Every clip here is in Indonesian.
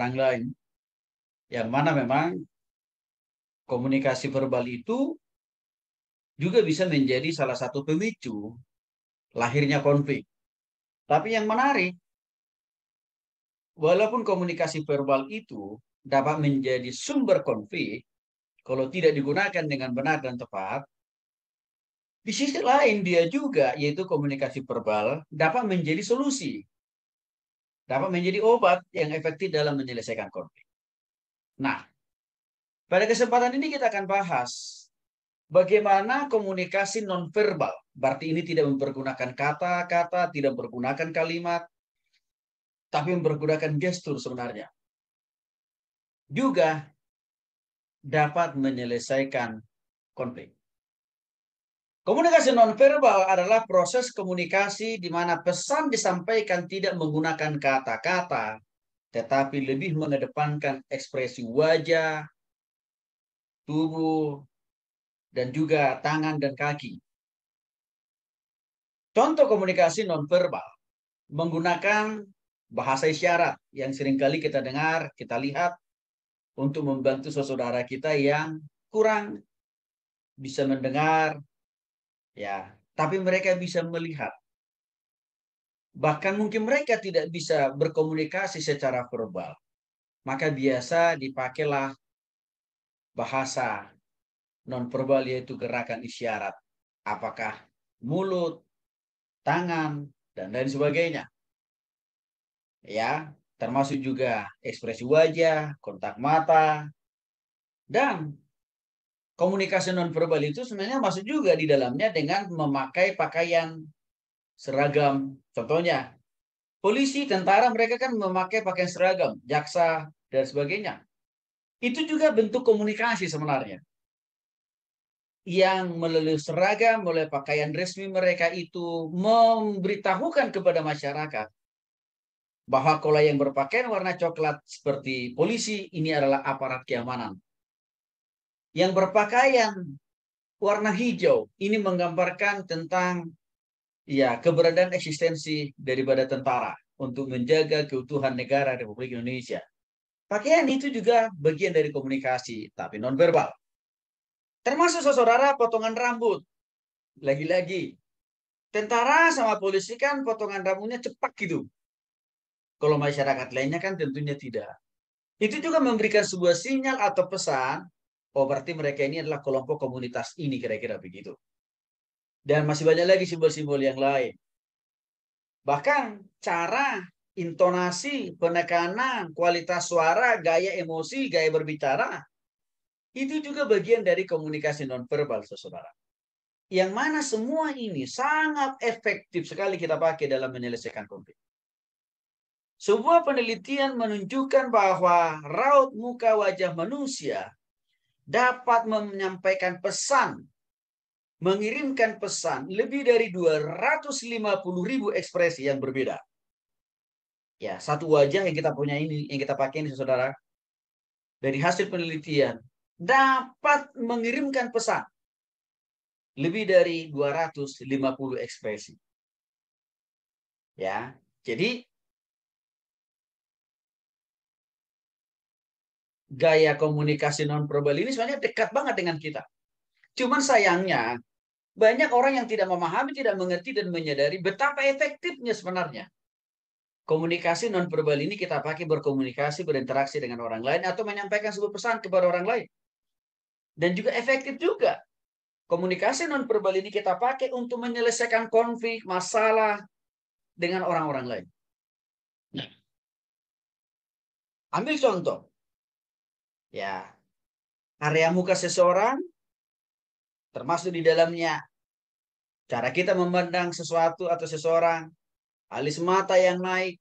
orang lain. Yang mana memang komunikasi verbal itu juga bisa menjadi salah satu pemicu lahirnya konflik. Tapi yang menarik, walaupun komunikasi verbal itu dapat menjadi sumber konflik, kalau tidak digunakan dengan benar dan tepat, di sisi lain dia juga yaitu komunikasi verbal dapat menjadi solusi dapat menjadi obat yang efektif dalam menyelesaikan konflik. Nah, pada kesempatan ini kita akan bahas bagaimana komunikasi nonverbal. Berarti ini tidak mempergunakan kata-kata, tidak mempergunakan kalimat, tapi mempergunakan gestur sebenarnya. Juga dapat menyelesaikan konflik. Komunikasi nonverbal adalah proses komunikasi di mana pesan disampaikan tidak menggunakan kata-kata, tetapi lebih mengedepankan ekspresi wajah, tubuh, dan juga tangan dan kaki. Contoh komunikasi nonverbal menggunakan bahasa isyarat yang seringkali kita dengar, kita lihat untuk membantu saudara kita yang kurang bisa mendengar, Ya, tapi mereka bisa melihat. Bahkan mungkin mereka tidak bisa berkomunikasi secara verbal. Maka biasa dipakailah bahasa non nonverbal yaitu gerakan isyarat. Apakah mulut, tangan, dan lain sebagainya. Ya, termasuk juga ekspresi wajah, kontak mata, dan komunikasi non verbal itu sebenarnya masuk juga di dalamnya dengan memakai pakaian seragam. Contohnya, polisi, tentara mereka kan memakai pakaian seragam, jaksa dan sebagainya. Itu juga bentuk komunikasi sebenarnya. Yang melalui seragam, melalui pakaian resmi mereka itu memberitahukan kepada masyarakat bahwa kalau yang berpakaian warna coklat seperti polisi ini adalah aparat keamanan yang berpakaian warna hijau ini menggambarkan tentang ya keberadaan eksistensi daripada tentara untuk menjaga keutuhan negara Republik Indonesia. Pakaian itu juga bagian dari komunikasi, tapi nonverbal. Termasuk saudara potongan rambut. Lagi-lagi, tentara sama polisi kan potongan rambutnya cepat gitu. Kalau masyarakat lainnya kan tentunya tidak. Itu juga memberikan sebuah sinyal atau pesan Oh, berarti mereka ini adalah kelompok komunitas ini kira-kira begitu. Dan masih banyak lagi simbol-simbol yang lain. Bahkan cara intonasi, penekanan, kualitas suara, gaya emosi, gaya berbicara, itu juga bagian dari komunikasi nonverbal, saudara. Yang mana semua ini sangat efektif sekali kita pakai dalam menyelesaikan konflik. Sebuah penelitian menunjukkan bahwa raut muka wajah manusia dapat menyampaikan pesan, mengirimkan pesan lebih dari 250 ribu ekspresi yang berbeda. Ya, satu wajah yang kita punya ini, yang kita pakai ini, saudara, dari hasil penelitian, dapat mengirimkan pesan lebih dari 250 ekspresi. Ya, jadi gaya komunikasi non nonverbal ini sebenarnya dekat banget dengan kita. Cuman sayangnya banyak orang yang tidak memahami, tidak mengerti dan menyadari betapa efektifnya sebenarnya komunikasi non nonverbal ini kita pakai berkomunikasi, berinteraksi dengan orang lain atau menyampaikan sebuah pesan kepada orang lain. Dan juga efektif juga. Komunikasi nonverbal ini kita pakai untuk menyelesaikan konflik, masalah dengan orang-orang lain. Nah, ambil contoh. Ya. Karya muka seseorang termasuk di dalamnya cara kita memandang sesuatu atau seseorang, alis mata yang naik,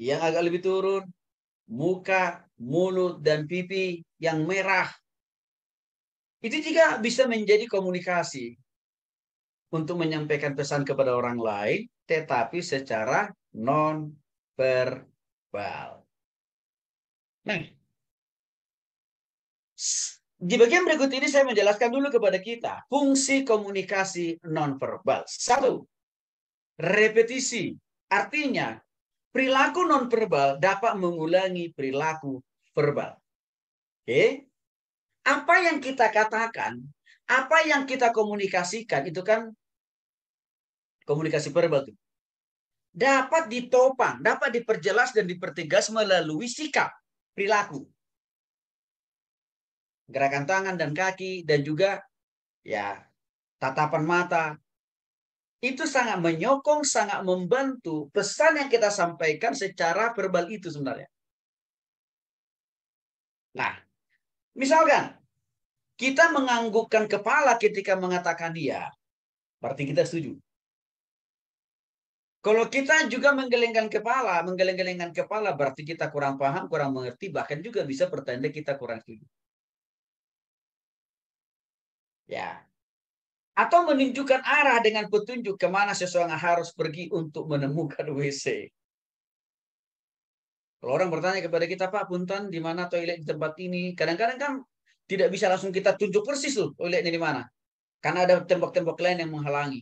yang agak lebih turun, muka, mulut, dan pipi yang merah. Itu juga bisa menjadi komunikasi untuk menyampaikan pesan kepada orang lain, tetapi secara non-verbal. Nah, di bagian berikut ini saya menjelaskan dulu kepada kita fungsi komunikasi nonverbal. Satu, repetisi. Artinya, perilaku nonverbal dapat mengulangi perilaku verbal. Oke? Apa yang kita katakan, apa yang kita komunikasikan itu kan komunikasi verbal itu. Dapat ditopang, dapat diperjelas dan dipertegas melalui sikap, perilaku gerakan tangan dan kaki dan juga ya tatapan mata itu sangat menyokong, sangat membantu pesan yang kita sampaikan secara verbal itu sebenarnya. Nah, misalkan kita menganggukkan kepala ketika mengatakan dia, berarti kita setuju. Kalau kita juga menggelengkan kepala, menggeleng-gelengkan kepala berarti kita kurang paham, kurang mengerti, bahkan juga bisa bertanda kita kurang setuju. Ya. Atau menunjukkan arah dengan petunjuk kemana seseorang harus pergi untuk menemukan WC. Kalau orang bertanya kepada kita, Pak, Puntan di mana toilet di tempat ini? Kadang-kadang kan tidak bisa langsung kita tunjuk persis loh toiletnya di mana. Karena ada tembok-tembok lain yang menghalangi.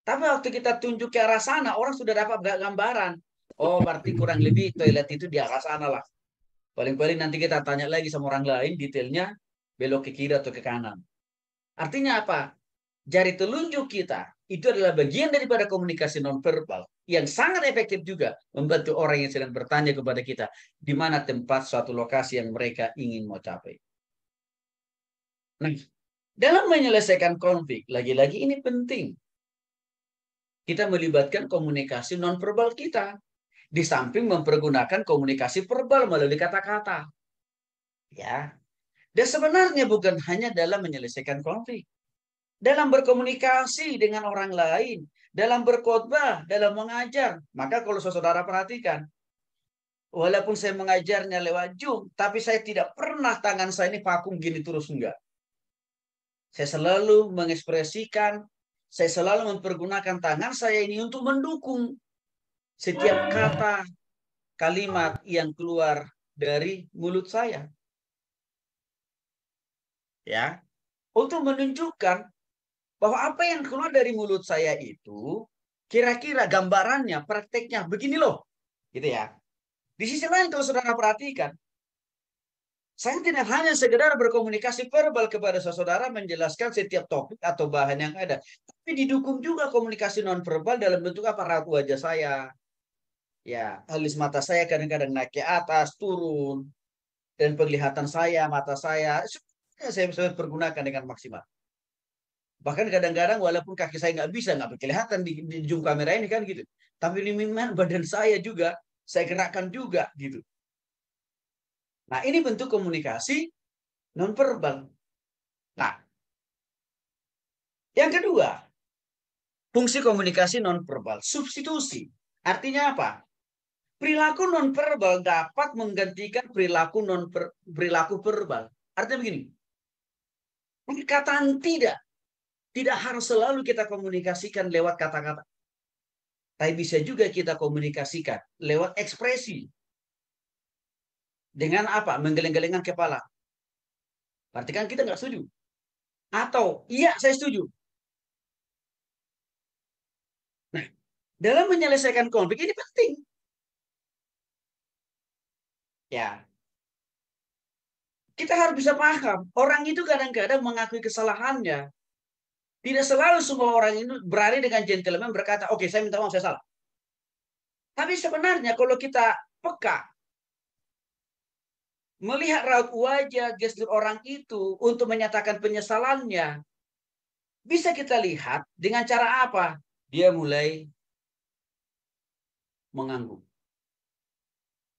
Tapi waktu kita tunjuk ke arah sana, orang sudah dapat gambaran. Oh, berarti kurang lebih toilet itu di arah sana lah. Paling-paling nanti kita tanya lagi sama orang lain detailnya belok ke kiri atau ke kanan. Artinya apa? Jari telunjuk kita itu adalah bagian daripada komunikasi nonverbal yang sangat efektif juga membantu orang yang sedang bertanya kepada kita di mana tempat suatu lokasi yang mereka ingin mau capai. Nah, dalam menyelesaikan konflik, lagi-lagi ini penting. Kita melibatkan komunikasi nonverbal kita. Di samping mempergunakan komunikasi verbal melalui kata-kata. Ya, dan sebenarnya bukan hanya dalam menyelesaikan konflik. Dalam berkomunikasi dengan orang lain, dalam berkhotbah, dalam mengajar. Maka kalau saudara perhatikan, walaupun saya mengajarnya lewat Zoom, tapi saya tidak pernah tangan saya ini vakum gini terus enggak. Saya selalu mengekspresikan, saya selalu mempergunakan tangan saya ini untuk mendukung setiap kata, kalimat yang keluar dari mulut saya ya untuk menunjukkan bahwa apa yang keluar dari mulut saya itu kira-kira gambarannya, prakteknya begini loh. Gitu ya. Di sisi lain kalau saudara perhatikan, saya tidak hanya sekedar berkomunikasi verbal kepada saudara menjelaskan setiap topik atau bahan yang ada, tapi didukung juga komunikasi non verbal dalam bentuk apa? Raut wajah saya. Ya, alis mata saya kadang-kadang naik ke atas, turun, dan penglihatan saya, mata saya, saya bisa pergunakan dengan maksimal. Bahkan kadang-kadang walaupun kaki saya nggak bisa, nggak kelihatan di, di zoom kamera ini kan gitu. Tapi ini memang badan saya juga, saya gerakkan juga gitu. Nah ini bentuk komunikasi non verbal Nah, yang kedua, fungsi komunikasi non verbal substitusi. Artinya apa? Perilaku non verbal dapat menggantikan perilaku non -per, perilaku verbal. Artinya begini, Perkataan tidak. Tidak harus selalu kita komunikasikan lewat kata-kata. Tapi bisa juga kita komunikasikan lewat ekspresi. Dengan apa? menggeleng gelengan kepala. Berarti kan kita nggak setuju. Atau, iya saya setuju. Nah, dalam menyelesaikan konflik ini penting. Ya, kita harus bisa paham, orang itu kadang-kadang mengakui kesalahannya. Tidak selalu semua orang itu berani dengan gentleman berkata, oke okay, saya minta maaf, saya salah. Tapi sebenarnya kalau kita peka, melihat raut wajah gestur orang itu untuk menyatakan penyesalannya, bisa kita lihat dengan cara apa dia mulai mengangguk.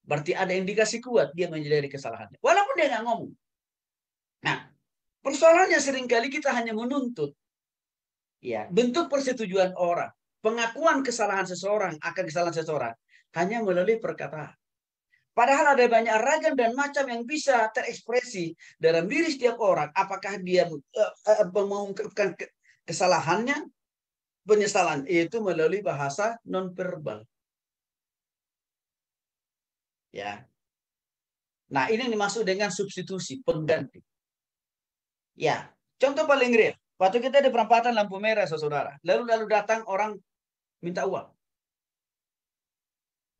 Berarti ada indikasi kuat, dia menyadari kesalahannya. Walaupun dia nggak ngomong. Nah, persoalannya seringkali kita hanya menuntut. Ya, bentuk persetujuan orang, pengakuan kesalahan seseorang akan kesalahan seseorang hanya melalui perkataan. Padahal ada banyak ragam dan macam yang bisa terekspresi dalam diri setiap orang. Apakah dia eh, eh, mengungkapkan kesalahannya, penyesalan, yaitu melalui bahasa non nonverbal Ya. Nah, ini yang dimaksud dengan substitusi, pengganti. Ya, contoh paling real. Waktu kita di perempatan lampu merah, saudara. Lalu-lalu datang orang minta uang.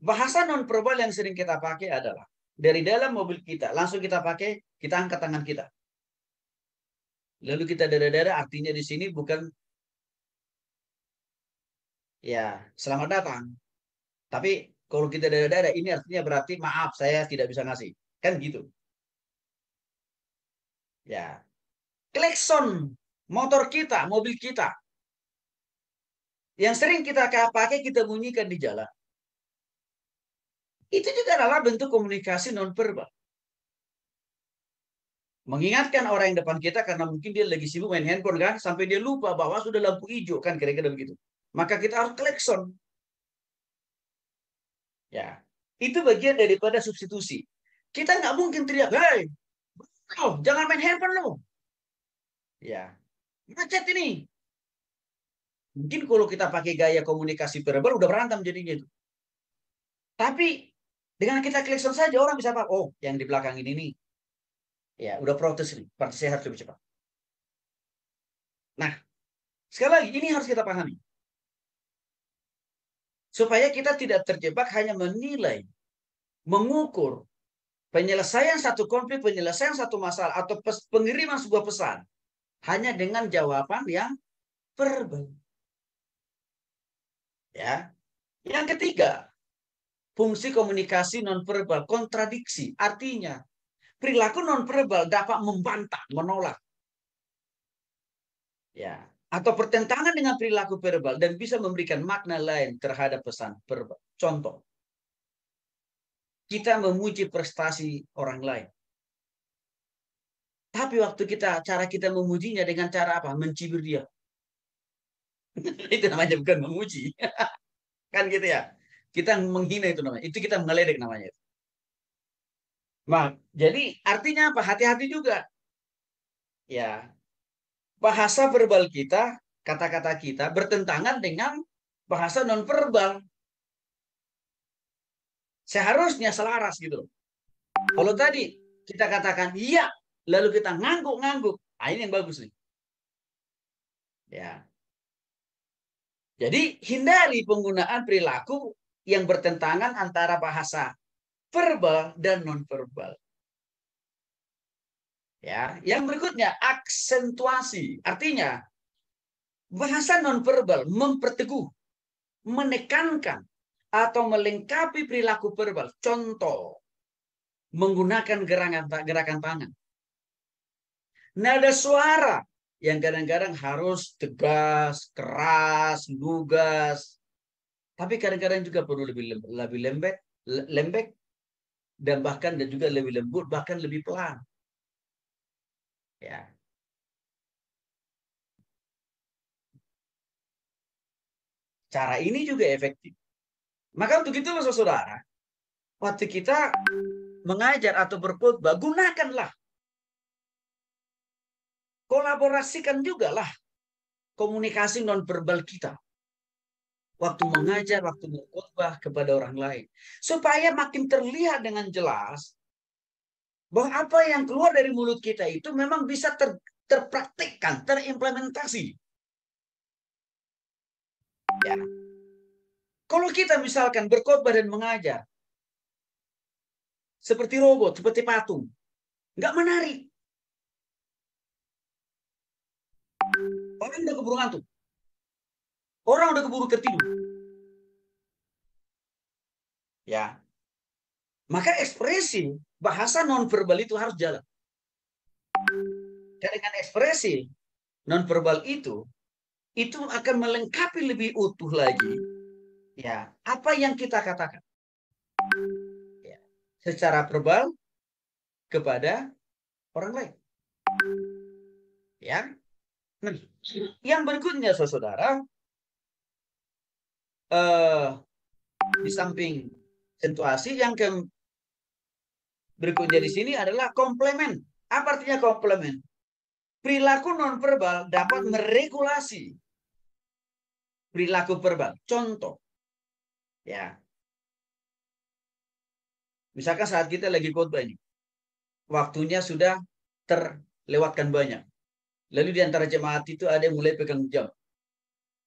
Bahasa non-verbal yang sering kita pakai adalah dari dalam mobil kita, langsung kita pakai, kita angkat tangan kita. Lalu kita dada-dada, artinya di sini bukan ya selamat datang. Tapi kalau kita dari daerah ini artinya berarti maaf, saya tidak bisa ngasih. Kan gitu. Ya. Klekson motor kita, mobil kita. Yang sering kita pakai, kita bunyikan di jalan. Itu juga adalah bentuk komunikasi non verbal, Mengingatkan orang yang depan kita karena mungkin dia lagi sibuk main handphone kan, sampai dia lupa bahwa sudah lampu hijau kan kira-kira begitu. Maka kita harus klakson. Ya, itu bagian daripada substitusi. Kita nggak mungkin teriak, hei, oh, jangan main handphone lo. Ya, macet ini. Mungkin kalau kita pakai gaya komunikasi verbal udah berantem jadinya itu. Tapi dengan kita klikson saja orang bisa apa? oh yang di belakang ini nih. Ya, udah protes nih, berarti saya harus lebih cepat. Nah, sekali lagi ini harus kita pahami. Supaya kita tidak terjebak hanya menilai, mengukur penyelesaian satu konflik, penyelesaian satu masalah, atau pengiriman sebuah pesan. Hanya dengan jawaban yang verbal. Ya. Yang ketiga, fungsi komunikasi nonverbal kontradiksi. Artinya, perilaku nonverbal dapat membantah, menolak. Ya, atau pertentangan dengan perilaku verbal dan bisa memberikan makna lain terhadap pesan verbal. Contoh, kita memuji prestasi orang lain. Tapi waktu kita cara kita memujinya dengan cara apa? Mencibir dia. itu namanya bukan memuji. kan gitu ya. Kita menghina itu namanya. Itu kita mengeledek namanya. Nah, jadi artinya apa? Hati-hati juga. Ya, bahasa verbal kita, kata-kata kita bertentangan dengan bahasa nonverbal. Seharusnya selaras gitu. Kalau tadi kita katakan iya, lalu kita ngangguk-ngangguk, nah, ini yang bagus nih. Ya. Jadi hindari penggunaan perilaku yang bertentangan antara bahasa verbal dan nonverbal. Ya, yang berikutnya aksentuasi. Artinya bahasa nonverbal memperteguh, menekankan atau melengkapi perilaku verbal. Contoh menggunakan gerakan gerakan tangan. Nada suara yang kadang-kadang harus tegas, keras, lugas. Tapi kadang-kadang juga perlu lebih lebih lembek, lembek dan bahkan dan juga lebih lembut, bahkan lebih pelan ya cara ini juga efektif maka untuk itu saudara waktu kita mengajar atau berkhotbah gunakanlah kolaborasikan juga lah komunikasi non nonverbal kita waktu mengajar, waktu berkhotbah kepada orang lain. Supaya makin terlihat dengan jelas bahwa apa yang keluar dari mulut kita itu memang bisa ter, terpraktikkan, terimplementasi. Ya. Kalau kita misalkan berkhotbah dan mengajar seperti robot, seperti patung, nggak menarik. Orang udah keburu ngantuk. Orang udah keburu tertidur. Ya. Maka ekspresi bahasa nonverbal itu harus jalan. Dan dengan ekspresi nonverbal itu, itu akan melengkapi lebih utuh lagi ya apa yang kita katakan ya, secara verbal kepada orang lain. Ya. Nah, yang berikutnya saudara, uh, di samping situasi yang ke, berikutnya di sini adalah komplement. Apa artinya komplement? Perilaku nonverbal dapat meregulasi perilaku verbal. Contoh, ya, misalkan saat kita lagi khotbah ini, waktunya sudah terlewatkan banyak. Lalu di antara jemaat itu ada yang mulai pegang jam.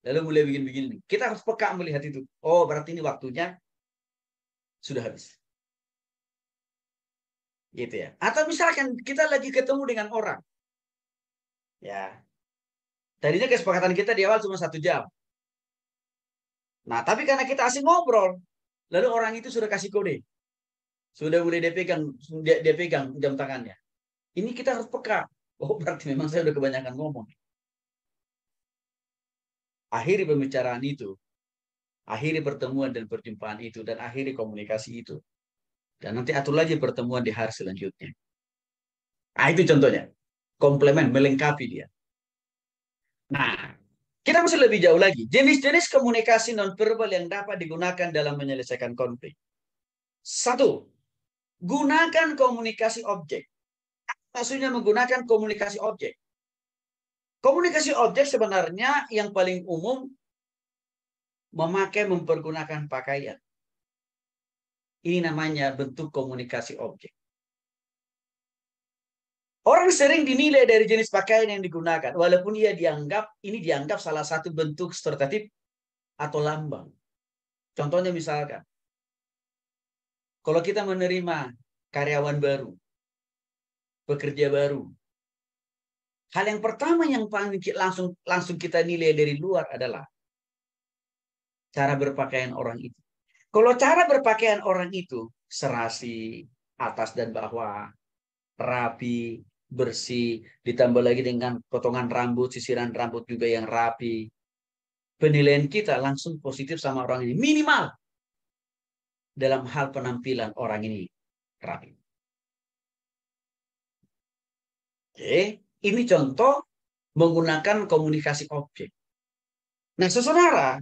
Lalu mulai bikin-bikin. Kita harus peka melihat itu. Oh, berarti ini waktunya sudah habis gitu ya. Atau misalkan kita lagi ketemu dengan orang, ya. Tadinya kesepakatan kita di awal cuma satu jam. Nah, tapi karena kita asing ngobrol, lalu orang itu sudah kasih kode, sudah boleh dia pegang, dia, dia pegang jam tangannya. Ini kita harus peka. Oh, berarti memang saya udah kebanyakan ngomong. Akhiri pembicaraan itu, akhiri pertemuan dan perjumpaan itu, dan akhiri komunikasi itu. Dan nanti atur lagi pertemuan di hari selanjutnya. Nah, itu contohnya. Komplement, melengkapi dia. Nah, kita masih lebih jauh lagi. Jenis-jenis komunikasi nonverbal yang dapat digunakan dalam menyelesaikan konflik. Satu, gunakan komunikasi objek. Maksudnya menggunakan komunikasi objek. Komunikasi objek sebenarnya yang paling umum memakai mempergunakan pakaian. Ini namanya bentuk komunikasi objek. Orang sering dinilai dari jenis pakaian yang digunakan, walaupun ia dianggap ini dianggap salah satu bentuk stereotip atau lambang. Contohnya misalkan, kalau kita menerima karyawan baru, pekerja baru, hal yang pertama yang paling langsung langsung kita nilai dari luar adalah cara berpakaian orang itu. Kalau cara berpakaian orang itu serasi, atas dan bawah, rapi, bersih, ditambah lagi dengan potongan rambut, sisiran rambut juga yang rapi. Penilaian kita langsung positif sama orang ini. Minimal dalam hal penampilan orang ini rapi. Oke, ini contoh menggunakan komunikasi objek. Nah, saudara,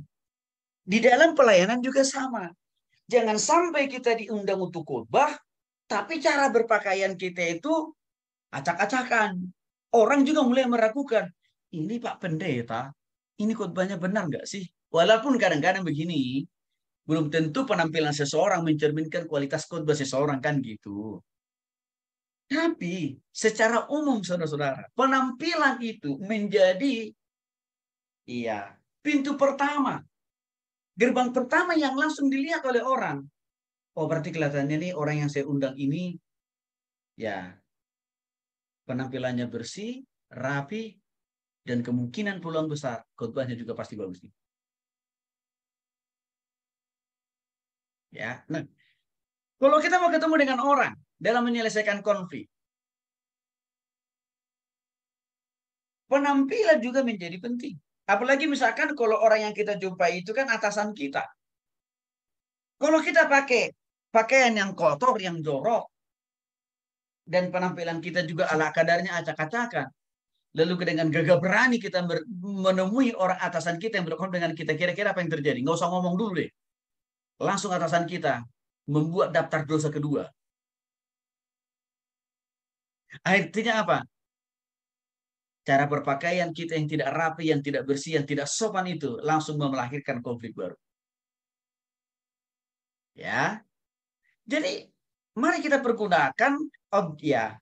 di dalam pelayanan juga sama. Jangan sampai kita diundang untuk khotbah, tapi cara berpakaian kita itu acak-acakan. Orang juga mulai meragukan, ini Pak Pendeta, ini khotbahnya benar nggak sih? Walaupun kadang-kadang begini, belum tentu penampilan seseorang mencerminkan kualitas khotbah seseorang kan gitu. Tapi secara umum saudara-saudara, penampilan itu menjadi iya pintu pertama Gerbang pertama yang langsung dilihat oleh orang. Oh berarti kelihatannya nih orang yang saya undang ini ya penampilannya bersih, rapi, dan kemungkinan peluang besar khotbahnya juga pasti bagus. Nih. Ya, nah kalau kita mau ketemu dengan orang dalam menyelesaikan konflik, penampilan juga menjadi penting. Apalagi misalkan kalau orang yang kita jumpai itu kan atasan kita. Kalau kita pakai pakaian yang kotor, yang jorok, dan penampilan kita juga ala kadarnya acak-acakan, lalu dengan gagah berani kita menemui orang atasan kita yang berkomunikasi dengan kita, kira-kira apa yang terjadi? Nggak usah ngomong dulu deh. Langsung atasan kita membuat daftar dosa kedua. Artinya apa? cara berpakaian kita yang tidak rapi, yang tidak bersih, yang tidak sopan itu langsung melahirkan konflik baru. Ya. Jadi, mari kita pergunakan ob ya,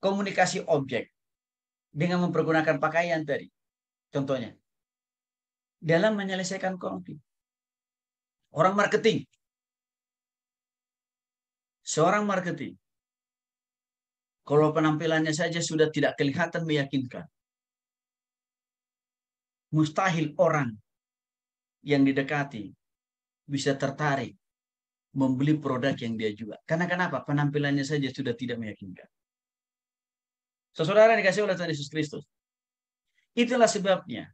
komunikasi objek dengan mempergunakan pakaian tadi. Contohnya, dalam menyelesaikan konflik. Orang marketing. Seorang marketing. Kalau penampilannya saja sudah tidak kelihatan meyakinkan mustahil orang yang didekati bisa tertarik membeli produk yang dia jual. Karena kenapa? Penampilannya saja sudah tidak meyakinkan. Saudara dikasih oleh Tuhan Yesus Kristus. Itulah sebabnya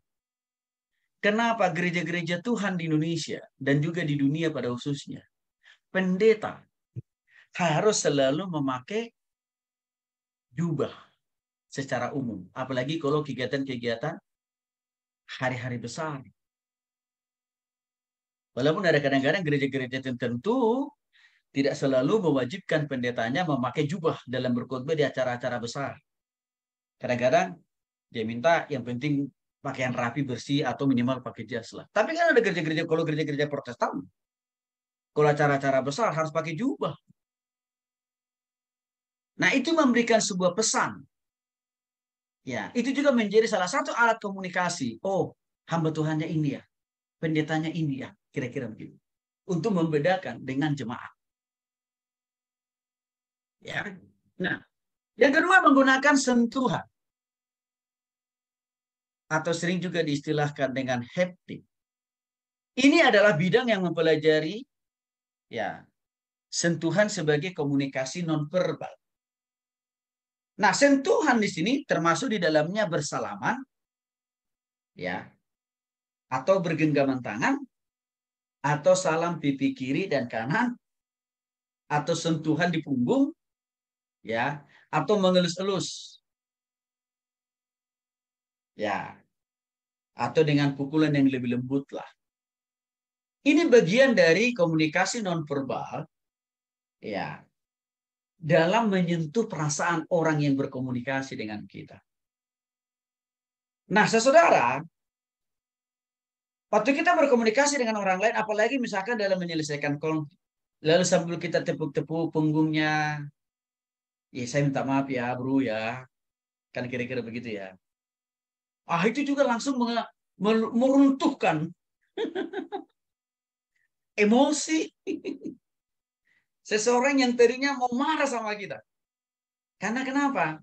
kenapa gereja-gereja Tuhan di Indonesia dan juga di dunia pada khususnya pendeta harus selalu memakai jubah secara umum. Apalagi kalau kegiatan-kegiatan hari-hari besar. Walaupun ada kadang-kadang gereja-gereja tertentu tidak selalu mewajibkan pendetanya memakai jubah dalam berkhotbah di acara-acara besar. Kadang-kadang dia minta yang penting pakaian rapi bersih atau minimal pakai jas lah. Tapi kan ada gereja-gereja kalau gereja-gereja Protestan, kalau acara-acara besar harus pakai jubah. Nah itu memberikan sebuah pesan Ya, itu juga menjadi salah satu alat komunikasi. Oh, hamba Tuhannya ini ya, pendetanya ini ya, kira-kira begitu. Untuk membedakan dengan jemaat Ya. Nah, yang kedua menggunakan sentuhan. Atau sering juga diistilahkan dengan haptic. Ini adalah bidang yang mempelajari ya sentuhan sebagai komunikasi non verbal Nah, sentuhan di sini termasuk di dalamnya bersalaman ya. Atau bergenggaman tangan atau salam pipi kiri dan kanan atau sentuhan di punggung ya, atau mengelus-elus. Ya. Atau dengan pukulan yang lebih lembut lah. Ini bagian dari komunikasi nonverbal ya dalam menyentuh perasaan orang yang berkomunikasi dengan kita. Nah, saudara, waktu kita berkomunikasi dengan orang lain, apalagi misalkan dalam menyelesaikan konflik, lalu sambil kita tepuk-tepuk punggungnya, ya saya minta maaf ya bro ya, kan kira-kira begitu ya. Ah itu juga langsung meruntuhkan emosi Seseorang yang tadinya mau marah sama kita. Karena kenapa?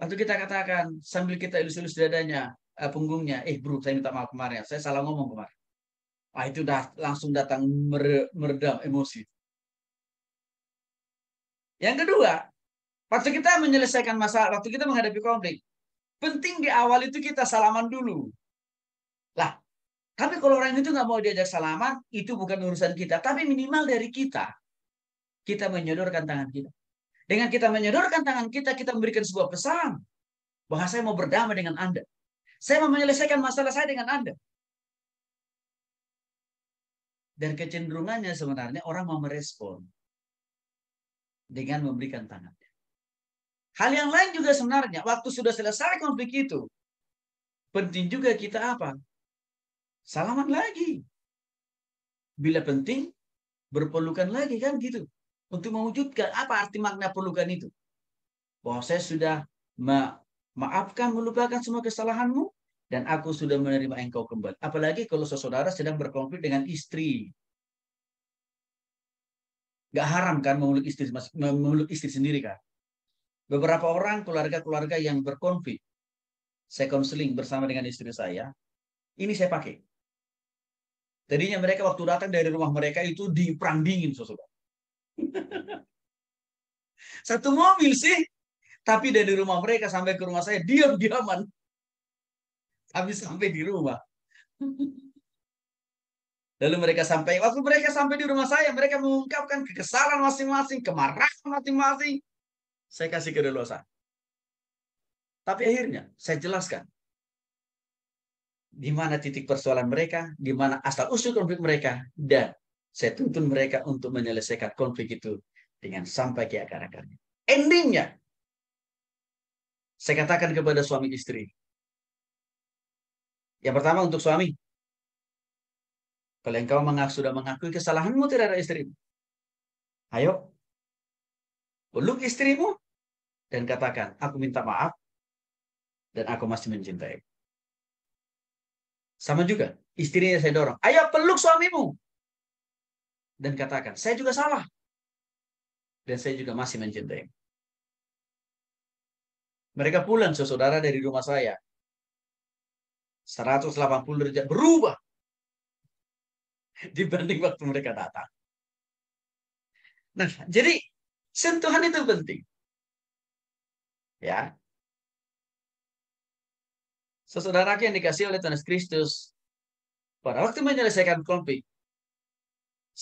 Waktu kita katakan sambil kita ilus-ilus dadanya, uh, punggungnya, eh bro saya minta maaf kemarin, ya, saya salah ngomong kemarin. Ah itu dah langsung datang meredam emosi. Yang kedua, waktu kita menyelesaikan masalah, waktu kita menghadapi konflik, penting di awal itu kita salaman dulu. Lah, tapi kalau orang itu nggak mau diajak salaman, itu bukan urusan kita. Tapi minimal dari kita kita menyodorkan tangan kita. Dengan kita menyodorkan tangan kita, kita memberikan sebuah pesan bahwa saya mau berdamai dengan Anda. Saya mau menyelesaikan masalah saya dengan Anda. Dan kecenderungannya sebenarnya orang mau merespon dengan memberikan tangannya. Hal yang lain juga sebenarnya, waktu sudah selesai konflik itu, penting juga kita apa? Salaman lagi. Bila penting, berpelukan lagi kan gitu untuk mewujudkan apa arti makna pelukan itu. Bahwa saya sudah ma maafkan, melupakan semua kesalahanmu, dan aku sudah menerima engkau kembali. Apalagi kalau saudara sedang berkonflik dengan istri. Gak haram kan memeluk istri, memeluk istri sendiri kan? Beberapa orang, keluarga-keluarga yang berkonflik, saya konseling bersama dengan istri saya, ini saya pakai. Tadinya mereka waktu datang dari rumah mereka itu di perang dingin, saudara. Satu mobil sih. Tapi dari rumah mereka sampai ke rumah saya diam-diaman. Habis sampai di rumah. Lalu mereka sampai, waktu mereka sampai di rumah saya, mereka mengungkapkan kekesalan masing-masing, kemarahan masing-masing. Saya kasih kedeluasaan. Tapi akhirnya saya jelaskan di mana titik persoalan mereka, di mana asal usul konflik mereka, dan saya tuntun mereka untuk menyelesaikan konflik itu dengan sampai ke akar-akarnya. Endingnya, saya katakan kepada suami istri. Yang pertama untuk suami. Kalau engkau mengaku, sudah mengakui kesalahanmu terhadap istrimu. Ayo. Peluk istrimu. Dan katakan, aku minta maaf. Dan aku masih mencintai. Sama juga. Istrinya saya dorong. Ayo peluk suamimu dan katakan, saya juga salah. Dan saya juga masih mencintai. Mereka pulang, saudara dari rumah saya. 180 derajat berubah dibanding waktu mereka datang. Nah, jadi sentuhan itu penting. Ya. Saudaraku yang dikasih oleh Tuhan Kristus, pada waktu menyelesaikan konflik,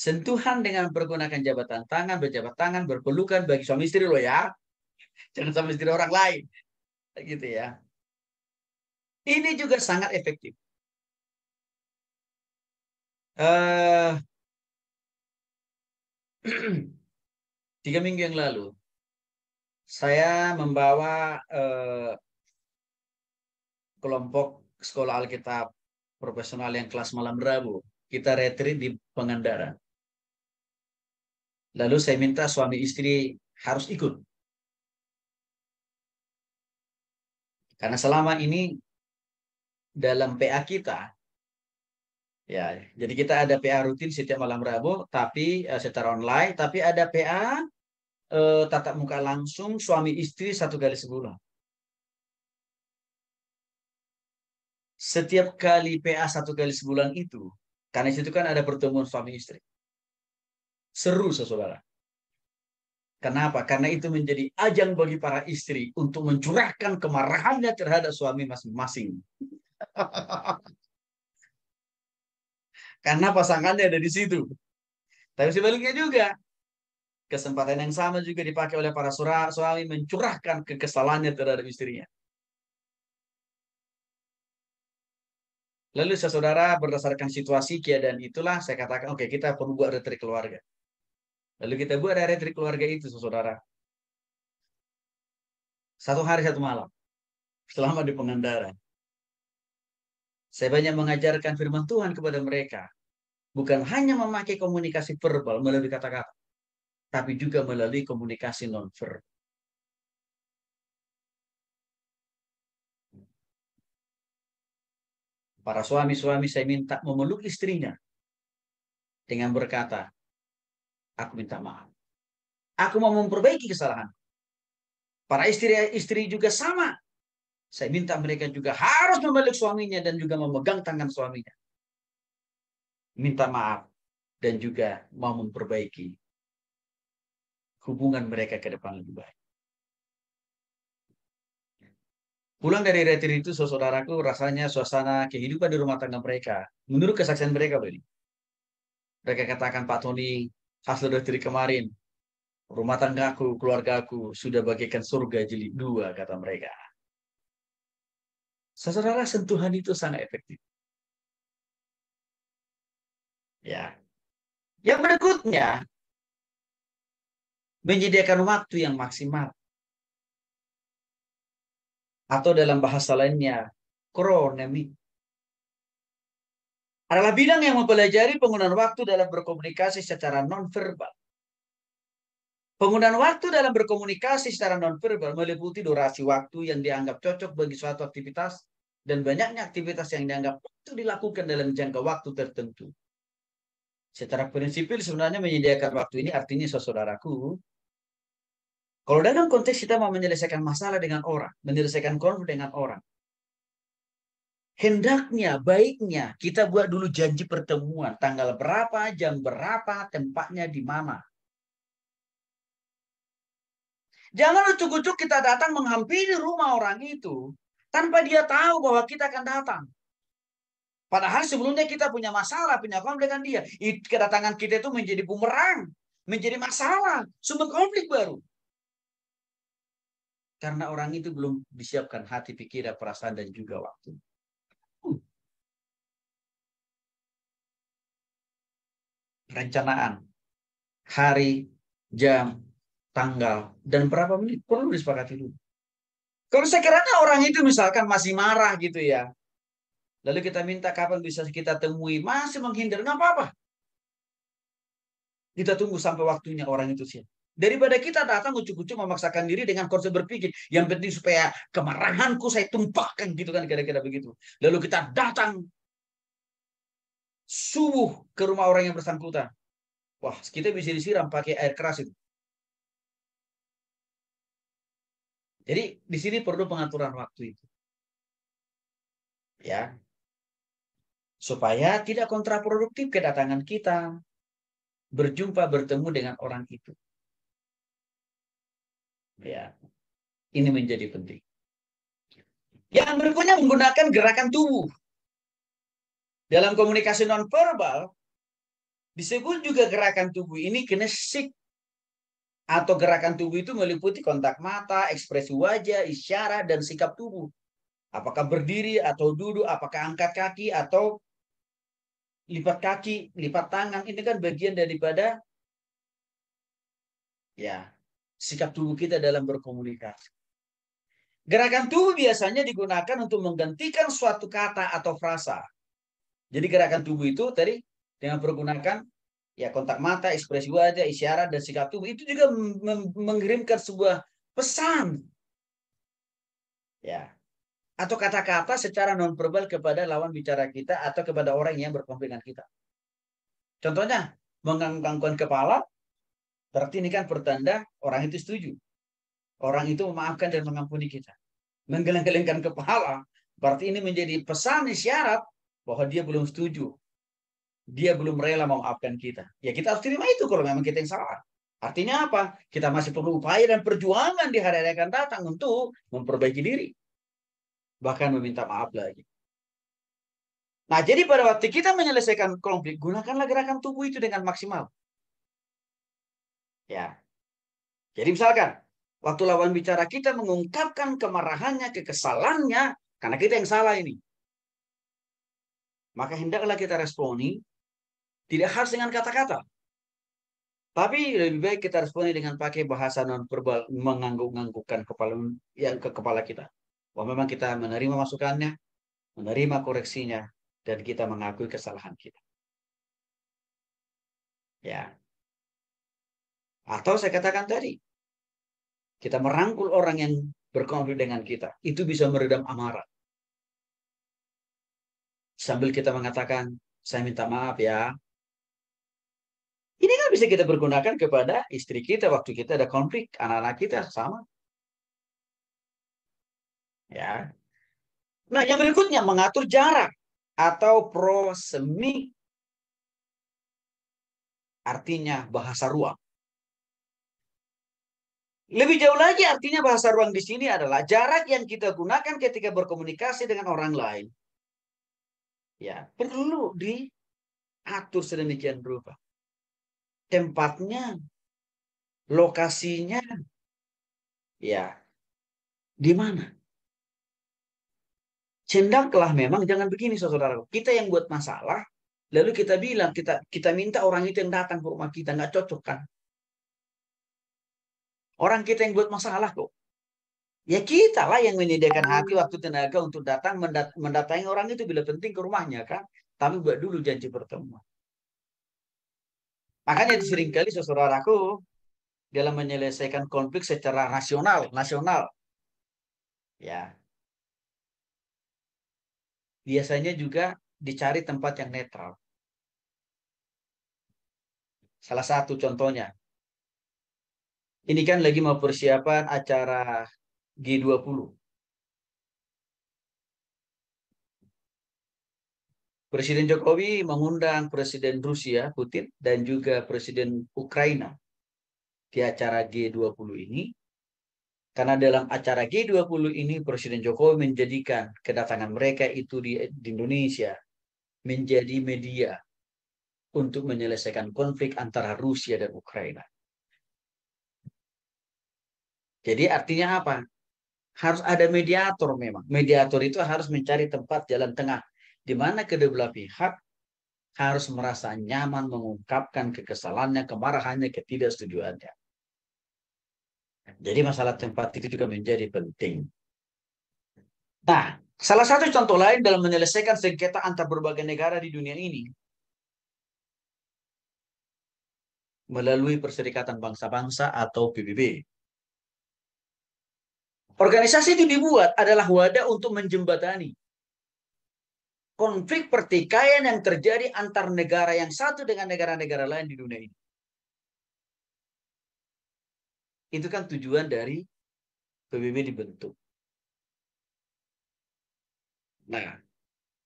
sentuhan dengan pergunakan jabatan tangan, berjabat tangan, berpelukan bagi suami istri lo ya. Jangan sama istri orang lain. Gitu ya. Ini juga sangat efektif. Uh, tiga minggu yang lalu, saya membawa uh, kelompok sekolah Alkitab profesional yang kelas malam Rabu. Kita retreat di Pangandaran. Lalu saya minta suami istri harus ikut. Karena selama ini dalam PA kita, ya, jadi kita ada PA rutin setiap malam Rabu, tapi uh, secara online, tapi ada PA uh, eh, tatap muka langsung suami istri satu kali sebulan. Setiap kali PA satu kali sebulan itu, karena situ kan ada pertemuan suami istri Seru, saudara. Kenapa? Karena itu menjadi ajang bagi para istri untuk mencurahkan kemarahannya terhadap suami masing-masing. Karena pasangannya ada di situ. Tapi sebaliknya juga, kesempatan yang sama juga dipakai oleh para suami mencurahkan kekesalannya terhadap istrinya. Lalu saudara berdasarkan situasi keadaan itulah saya katakan oke okay, kita perlu buat retrik keluarga. Lalu kita buat retret trik keluarga itu, saudara. Satu hari, satu malam. Selama di pengendara. Saya banyak mengajarkan firman Tuhan kepada mereka. Bukan hanya memakai komunikasi verbal melalui kata-kata. Tapi juga melalui komunikasi non-verbal. Para suami-suami saya minta memeluk istrinya dengan berkata, Aku minta maaf. Aku mau memperbaiki kesalahan. Para istri-istri juga sama. Saya minta mereka juga harus memeluk suaminya dan juga memegang tangan suaminya. Minta maaf dan juga mau memperbaiki hubungan mereka ke depan lebih baik. Pulang dari retir itu, saudaraku, rasanya suasana kehidupan di rumah tangga mereka, menurut kesaksian mereka, Beli. Mereka katakan, Pak Tony, hasil dari kemarin. Rumah tangga aku, keluarga aku sudah bagaikan surga jilid dua, kata mereka. Saudara, sentuhan itu sangat efektif. Ya. Yang berikutnya, menyediakan waktu yang maksimal. Atau dalam bahasa lainnya, kronemik adalah bidang yang mempelajari penggunaan waktu dalam berkomunikasi secara nonverbal. Penggunaan waktu dalam berkomunikasi secara nonverbal meliputi durasi waktu yang dianggap cocok bagi suatu aktivitas dan banyaknya aktivitas yang dianggap untuk dilakukan dalam jangka waktu tertentu. Secara prinsipil sebenarnya menyediakan waktu ini artinya saudaraku, kalau dalam konteks kita mau menyelesaikan masalah dengan orang, menyelesaikan konflik dengan orang, Hendaknya, baiknya kita buat dulu janji pertemuan. Tanggal berapa, jam berapa, tempatnya di mana. Jangan ucuk-ucuk kita datang menghampiri rumah orang itu tanpa dia tahu bahwa kita akan datang. Padahal sebelumnya kita punya masalah, punya konflik dengan dia. Kedatangan kita itu menjadi bumerang, menjadi masalah, sumber konflik baru. Karena orang itu belum disiapkan hati, pikiran, perasaan, dan juga waktu. rencanaan, hari, jam, tanggal, dan berapa menit perlu disepakati dulu. Kalau sekiranya orang itu misalkan masih marah gitu ya, lalu kita minta kapan bisa kita temui, masih menghindar, nggak apa-apa. Kita tunggu sampai waktunya orang itu siap. Daripada kita datang ucu-ucu memaksakan diri dengan konsep berpikir. Yang penting supaya kemarahanku saya tumpahkan gitu kan kira-kira begitu. Lalu kita datang subuh ke rumah orang yang bersangkutan. Wah, kita bisa disiram pakai air keras itu. Jadi di sini perlu pengaturan waktu itu. Ya. Supaya tidak kontraproduktif kedatangan kita berjumpa bertemu dengan orang itu. Ya. Ini menjadi penting. Yang berikutnya menggunakan gerakan tubuh. Dalam komunikasi nonverbal, disebut juga gerakan tubuh ini kinesik. Atau gerakan tubuh itu meliputi kontak mata, ekspresi wajah, isyarat, dan sikap tubuh. Apakah berdiri atau duduk, apakah angkat kaki atau lipat kaki, lipat tangan. Ini kan bagian daripada ya sikap tubuh kita dalam berkomunikasi. Gerakan tubuh biasanya digunakan untuk menggantikan suatu kata atau frasa. Jadi gerakan tubuh itu tadi dengan menggunakan ya kontak mata, ekspresi wajah, isyarat dan sikap tubuh itu juga mengirimkan sebuah pesan. Ya. Atau kata-kata secara nonverbal kepada lawan bicara kita atau kepada orang yang berkonflik dengan kita. Contohnya, menganggungkan kepala berarti ini kan pertanda orang itu setuju. Orang itu memaafkan dan mengampuni kita. Menggeleng-gelengkan kepala berarti ini menjadi pesan isyarat bahwa dia belum setuju, dia belum rela memaafkan kita. Ya kita harus terima itu kalau memang kita yang salah. Artinya apa? Kita masih perlu upaya dan perjuangan di hari-hari akan datang untuk memperbaiki diri. Bahkan meminta maaf lagi. Nah, jadi pada waktu kita menyelesaikan konflik, gunakanlah gerakan tubuh itu dengan maksimal. Ya. Jadi misalkan, waktu lawan bicara kita mengungkapkan kemarahannya, kekesalannya, karena kita yang salah ini. Maka hendaklah kita responi tidak harus dengan kata-kata. Tapi lebih baik kita responi dengan pakai bahasa non verbal mengangguk-anggukkan kepala yang ke kepala kita. bahwa memang kita menerima masukannya, menerima koreksinya, dan kita mengakui kesalahan kita. Ya. Atau saya katakan tadi, kita merangkul orang yang berkonflik dengan kita, itu bisa meredam amarah sambil kita mengatakan saya minta maaf ya. Ini kan bisa kita pergunakan kepada istri kita waktu kita ada konflik, anak-anak kita sama. Ya. Nah, yang berikutnya mengatur jarak atau prosemi artinya bahasa ruang. Lebih jauh lagi artinya bahasa ruang di sini adalah jarak yang kita gunakan ketika berkomunikasi dengan orang lain ya perlu diatur sedemikian rupa tempatnya lokasinya ya di mana cendaklah memang jangan begini saudara kita yang buat masalah lalu kita bilang kita kita minta orang itu yang datang ke rumah kita nggak cocok kan orang kita yang buat masalah kok Ya kita lah yang menyediakan iya. hati, waktu, tenaga untuk datang mendat mendatangi orang itu bila penting ke rumahnya kan. Tapi buat dulu janji pertemuan. Makanya hmm. seringkali aku dalam menyelesaikan konflik secara rasional, nasional. Ya. Biasanya juga dicari tempat yang netral. Salah satu contohnya. Ini kan lagi mau persiapan acara G20. Presiden Jokowi mengundang Presiden Rusia Putin dan juga Presiden Ukraina di acara G20 ini. Karena dalam acara G20 ini Presiden Jokowi menjadikan kedatangan mereka itu di, di Indonesia menjadi media untuk menyelesaikan konflik antara Rusia dan Ukraina. Jadi artinya apa? harus ada mediator memang. Mediator itu harus mencari tempat jalan tengah di mana kedua belah pihak harus merasa nyaman mengungkapkan kekesalannya, kemarahannya, ketidaksetujuannya. Jadi masalah tempat itu juga menjadi penting. Nah, salah satu contoh lain dalam menyelesaikan sengketa antar berbagai negara di dunia ini melalui Perserikatan Bangsa-Bangsa atau PBB. Organisasi itu dibuat adalah wadah untuk menjembatani konflik pertikaian yang terjadi antar negara yang satu dengan negara-negara lain di dunia ini. Itu kan tujuan dari PBB dibentuk. Nah,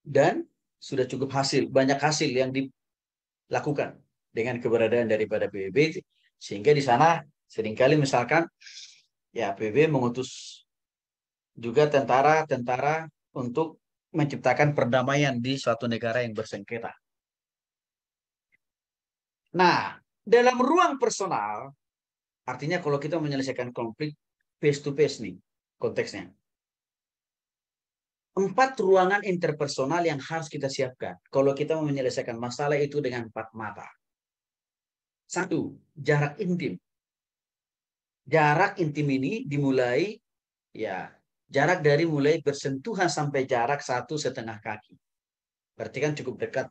dan sudah cukup hasil, banyak hasil yang dilakukan dengan keberadaan daripada PBB sehingga di sana seringkali misalkan ya PBB mengutus juga tentara-tentara untuk menciptakan perdamaian di suatu negara yang bersengketa. Nah, dalam ruang personal, artinya kalau kita menyelesaikan konflik face to face nih konteksnya. Empat ruangan interpersonal yang harus kita siapkan kalau kita menyelesaikan masalah itu dengan empat mata. Satu, jarak intim jarak intim ini dimulai ya jarak dari mulai bersentuhan sampai jarak satu setengah kaki. Berarti kan cukup dekat.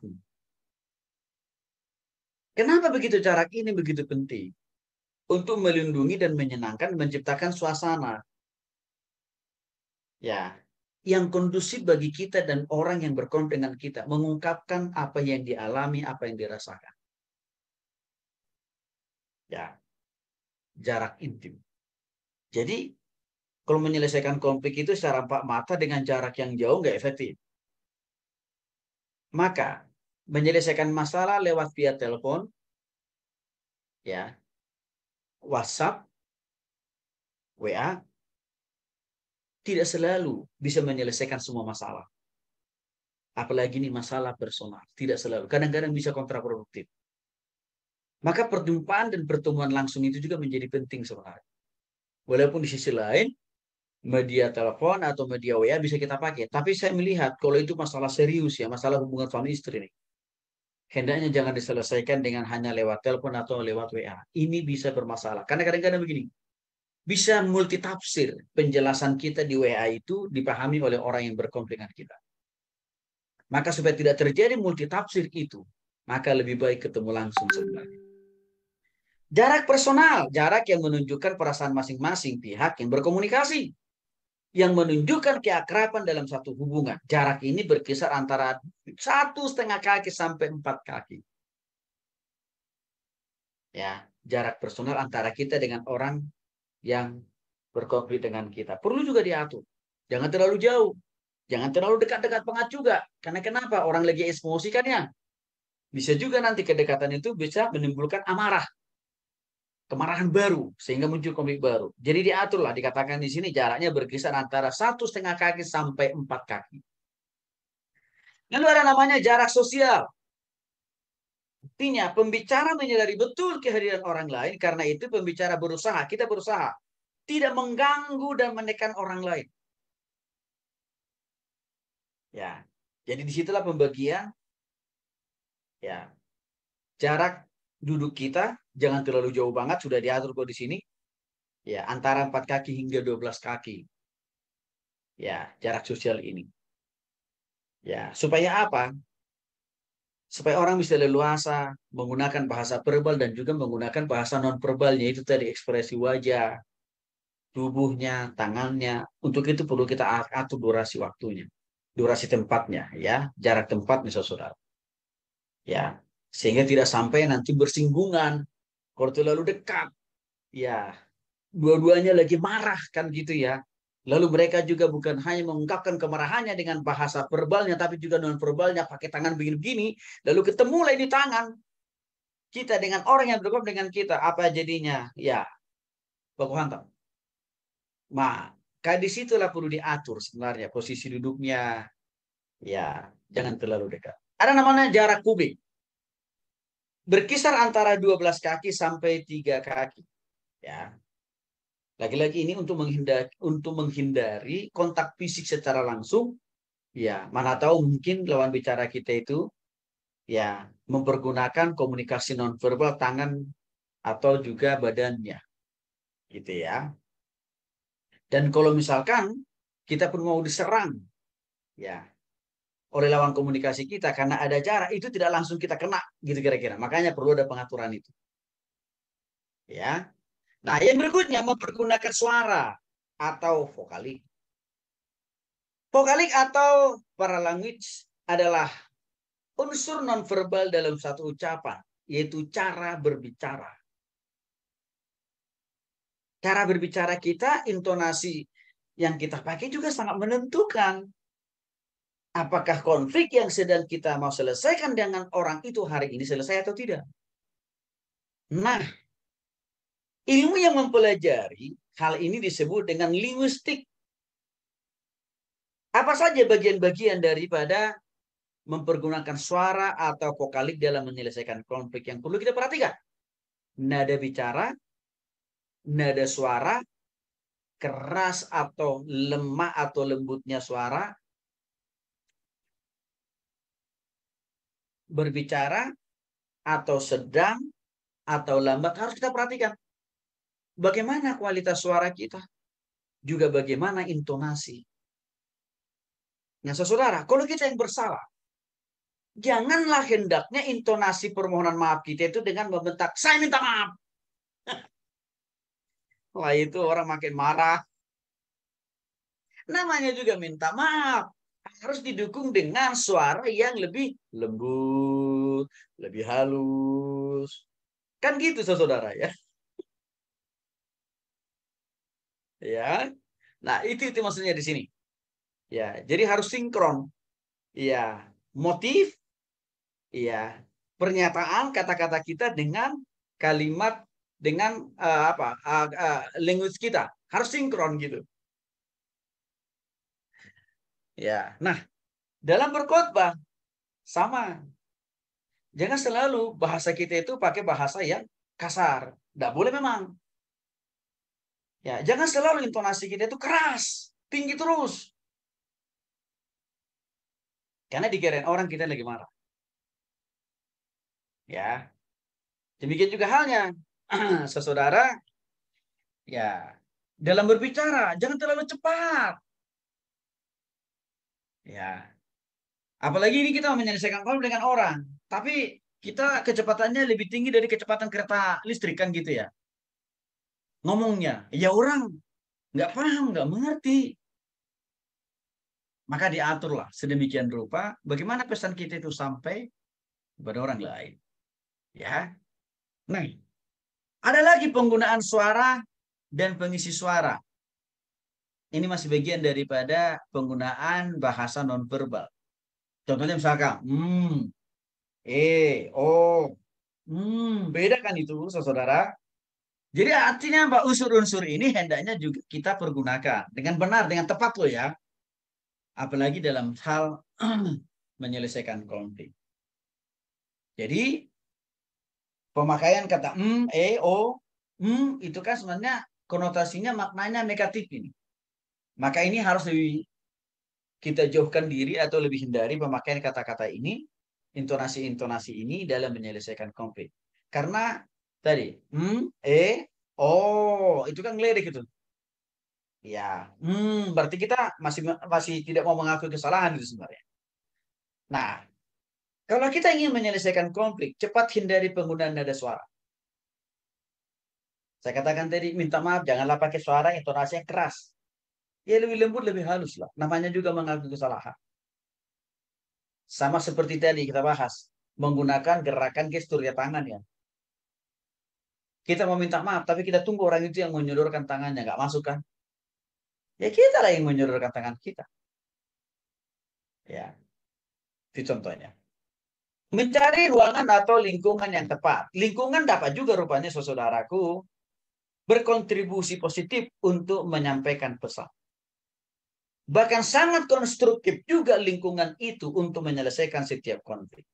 Kenapa begitu jarak ini begitu penting? Untuk melindungi dan menyenangkan, menciptakan suasana. Ya, yang kondusif bagi kita dan orang yang berkompeten dengan kita, mengungkapkan apa yang dialami, apa yang dirasakan. Ya, jarak intim. Jadi kalau menyelesaikan konflik itu secara empat mata dengan jarak yang jauh nggak efektif. Maka menyelesaikan masalah lewat via telepon, ya, WhatsApp, WA, tidak selalu bisa menyelesaikan semua masalah. Apalagi ini masalah personal, tidak selalu. Kadang-kadang bisa kontraproduktif. Maka perjumpaan dan pertemuan langsung itu juga menjadi penting sebenarnya. Walaupun di sisi lain, media telepon atau media WA bisa kita pakai. Tapi saya melihat kalau itu masalah serius ya, masalah hubungan suami istri nih. Hendaknya jangan diselesaikan dengan hanya lewat telepon atau lewat WA. Ini bisa bermasalah. Karena kadang-kadang begini, bisa multitafsir penjelasan kita di WA itu dipahami oleh orang yang berkonflik dengan kita. Maka supaya tidak terjadi multitafsir itu, maka lebih baik ketemu langsung sebenarnya. Jarak personal, jarak yang menunjukkan perasaan masing-masing pihak yang berkomunikasi. Yang menunjukkan keakraban dalam satu hubungan. Jarak ini berkisar antara satu setengah kaki sampai empat kaki. Ya, jarak personal antara kita dengan orang yang berkonflik dengan kita. Perlu juga diatur. Jangan terlalu jauh. Jangan terlalu dekat-dekat pengat juga. Karena kenapa? Orang lagi emosi kan ya. Bisa juga nanti kedekatan itu bisa menimbulkan amarah kemarahan baru sehingga muncul konflik baru. Jadi diaturlah dikatakan di sini jaraknya berkisar antara satu setengah kaki sampai empat kaki. Lalu ada namanya jarak sosial. Artinya pembicara menyadari betul kehadiran orang lain karena itu pembicara berusaha, kita berusaha tidak mengganggu dan menekan orang lain. Ya, jadi disitulah pembagian ya jarak duduk kita jangan terlalu jauh banget sudah diatur kok di sini ya antara empat kaki hingga 12 kaki ya jarak sosial ini ya supaya apa supaya orang bisa leluasa menggunakan bahasa verbal dan juga menggunakan bahasa non verbalnya itu tadi ekspresi wajah tubuhnya tangannya untuk itu perlu kita atur durasi waktunya durasi tempatnya ya jarak tempatnya saudara ya sehingga tidak sampai nanti bersinggungan kalau terlalu dekat ya dua-duanya lagi marah kan gitu ya lalu mereka juga bukan hanya mengungkapkan kemarahannya dengan bahasa verbalnya tapi juga non verbalnya pakai tangan begini-begini lalu ketemu lagi di tangan kita dengan orang yang bergabung dengan kita apa jadinya ya baku hantam maka disitulah perlu diatur sebenarnya posisi duduknya ya jangan terlalu dekat ada namanya jarak kubik berkisar antara 12 kaki sampai 3 kaki. Ya. Lagi-lagi ini untuk menghindari untuk menghindari kontak fisik secara langsung. Ya, mana tahu mungkin lawan bicara kita itu ya mempergunakan komunikasi nonverbal tangan atau juga badannya. Gitu ya. Dan kalau misalkan kita pun mau diserang, ya oleh lawan komunikasi kita karena ada cara itu tidak langsung kita kena gitu kira-kira. Makanya perlu ada pengaturan itu. Ya. Nah, yang berikutnya mempergunakan suara atau vokalik. Vokalik atau para language adalah unsur nonverbal dalam satu ucapan, yaitu cara berbicara. Cara berbicara kita, intonasi yang kita pakai juga sangat menentukan apakah konflik yang sedang kita mau selesaikan dengan orang itu hari ini selesai atau tidak. Nah, ilmu yang mempelajari hal ini disebut dengan linguistik. Apa saja bagian-bagian daripada mempergunakan suara atau vokalik dalam menyelesaikan konflik yang perlu kita perhatikan. Nada bicara, nada suara, keras atau lemah atau lembutnya suara, berbicara atau sedang atau lambat harus kita perhatikan. Bagaimana kualitas suara kita? Juga bagaimana intonasi. Nah, saudara, kalau kita yang bersalah, janganlah hendaknya intonasi permohonan maaf kita itu dengan membentak, saya minta maaf. Wah, itu orang makin marah. Namanya juga minta maaf harus didukung dengan suara yang lebih lembut, lebih halus. Kan gitu saudara ya. Ya. Nah, itu itu maksudnya di sini. Ya, jadi harus sinkron. Ya, motif ya, pernyataan kata-kata kita dengan kalimat dengan uh, apa? Uh, uh, language kita harus sinkron gitu. Ya, nah dalam berkhotbah sama. Jangan selalu bahasa kita itu pakai bahasa yang kasar. Tidak boleh memang. Ya, jangan selalu intonasi kita itu keras, tinggi terus. Karena dikirain orang kita lagi marah. Ya. Demikian juga halnya sesaudara ya dalam berbicara jangan terlalu cepat. Ya. Apalagi ini kita menyelesaikan problem dengan orang, tapi kita kecepatannya lebih tinggi dari kecepatan kereta listrik kan gitu ya. Ngomongnya, ya orang nggak paham, nggak mengerti. Maka diaturlah sedemikian rupa bagaimana pesan kita itu sampai kepada orang lain. Ya. Nah, ada lagi penggunaan suara dan pengisi suara ini masih bagian daripada penggunaan bahasa nonverbal. Contohnya misalkan, hmm, eh, oh, hmm, beda kan itu, saudara. Jadi artinya apa? Unsur-unsur ini hendaknya juga kita pergunakan dengan benar, dengan tepat loh ya. Apalagi dalam hal menyelesaikan konflik. Jadi pemakaian kata mm, e, o, mm, itu kan sebenarnya konotasinya maknanya negatif ini. Maka ini harus lebih kita jauhkan diri atau lebih hindari pemakaian kata-kata ini, intonasi-intonasi ini dalam menyelesaikan konflik. Karena tadi, hmm, eh, oh, itu kan ngelirik itu. Ya, hmm, berarti kita masih masih tidak mau mengakui kesalahan itu sebenarnya. Nah, kalau kita ingin menyelesaikan konflik, cepat hindari penggunaan nada suara. Saya katakan tadi, minta maaf, janganlah pakai suara intonasi yang keras. Ya lebih lembut, lebih halus lah. Namanya juga mengakui kesalahan. Sama seperti tadi kita bahas. Menggunakan gerakan gestur ya tangan ya. Kita mau minta maaf, tapi kita tunggu orang itu yang menyodorkan tangannya. Nggak masuk kan? Ya kita lah yang menyodorkan tangan kita. Ya, itu contohnya. Mencari ruangan atau lingkungan yang tepat. Lingkungan dapat juga rupanya saudaraku berkontribusi positif untuk menyampaikan pesan. Bahkan sangat konstruktif juga lingkungan itu untuk menyelesaikan setiap konflik.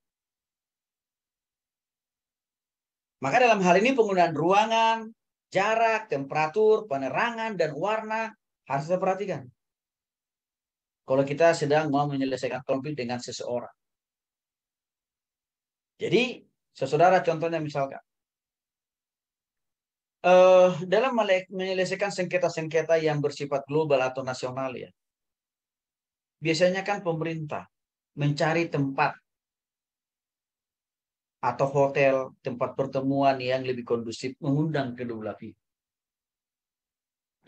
Maka dalam hal ini penggunaan ruangan, jarak, temperatur, penerangan, dan warna harus diperhatikan. Kalau kita sedang mau menyelesaikan konflik dengan seseorang. Jadi, saudara contohnya misalkan. Uh, dalam menyelesaikan sengketa-sengketa yang bersifat global atau nasional ya biasanya kan pemerintah mencari tempat atau hotel tempat pertemuan yang lebih kondusif mengundang kedua belah pihak.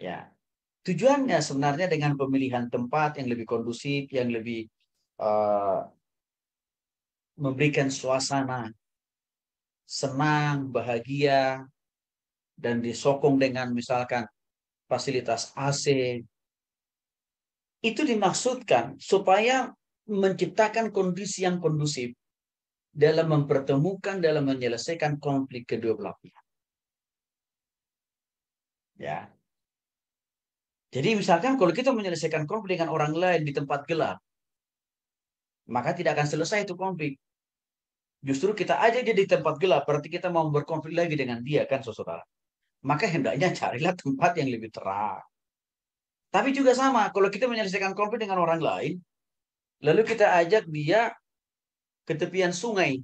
Ya, tujuannya sebenarnya dengan pemilihan tempat yang lebih kondusif, yang lebih uh, memberikan suasana senang, bahagia, dan disokong dengan misalkan fasilitas AC, itu dimaksudkan supaya menciptakan kondisi yang kondusif dalam mempertemukan dalam menyelesaikan konflik kedua belah pihak. Ya. Jadi misalkan kalau kita menyelesaikan konflik dengan orang lain di tempat gelap, maka tidak akan selesai itu konflik. Justru kita aja dia di tempat gelap, berarti kita mau berkonflik lagi dengan dia kan saudara. Maka hendaknya carilah tempat yang lebih terang. Tapi juga sama, kalau kita menyelesaikan konflik dengan orang lain, lalu kita ajak dia ke tepian sungai,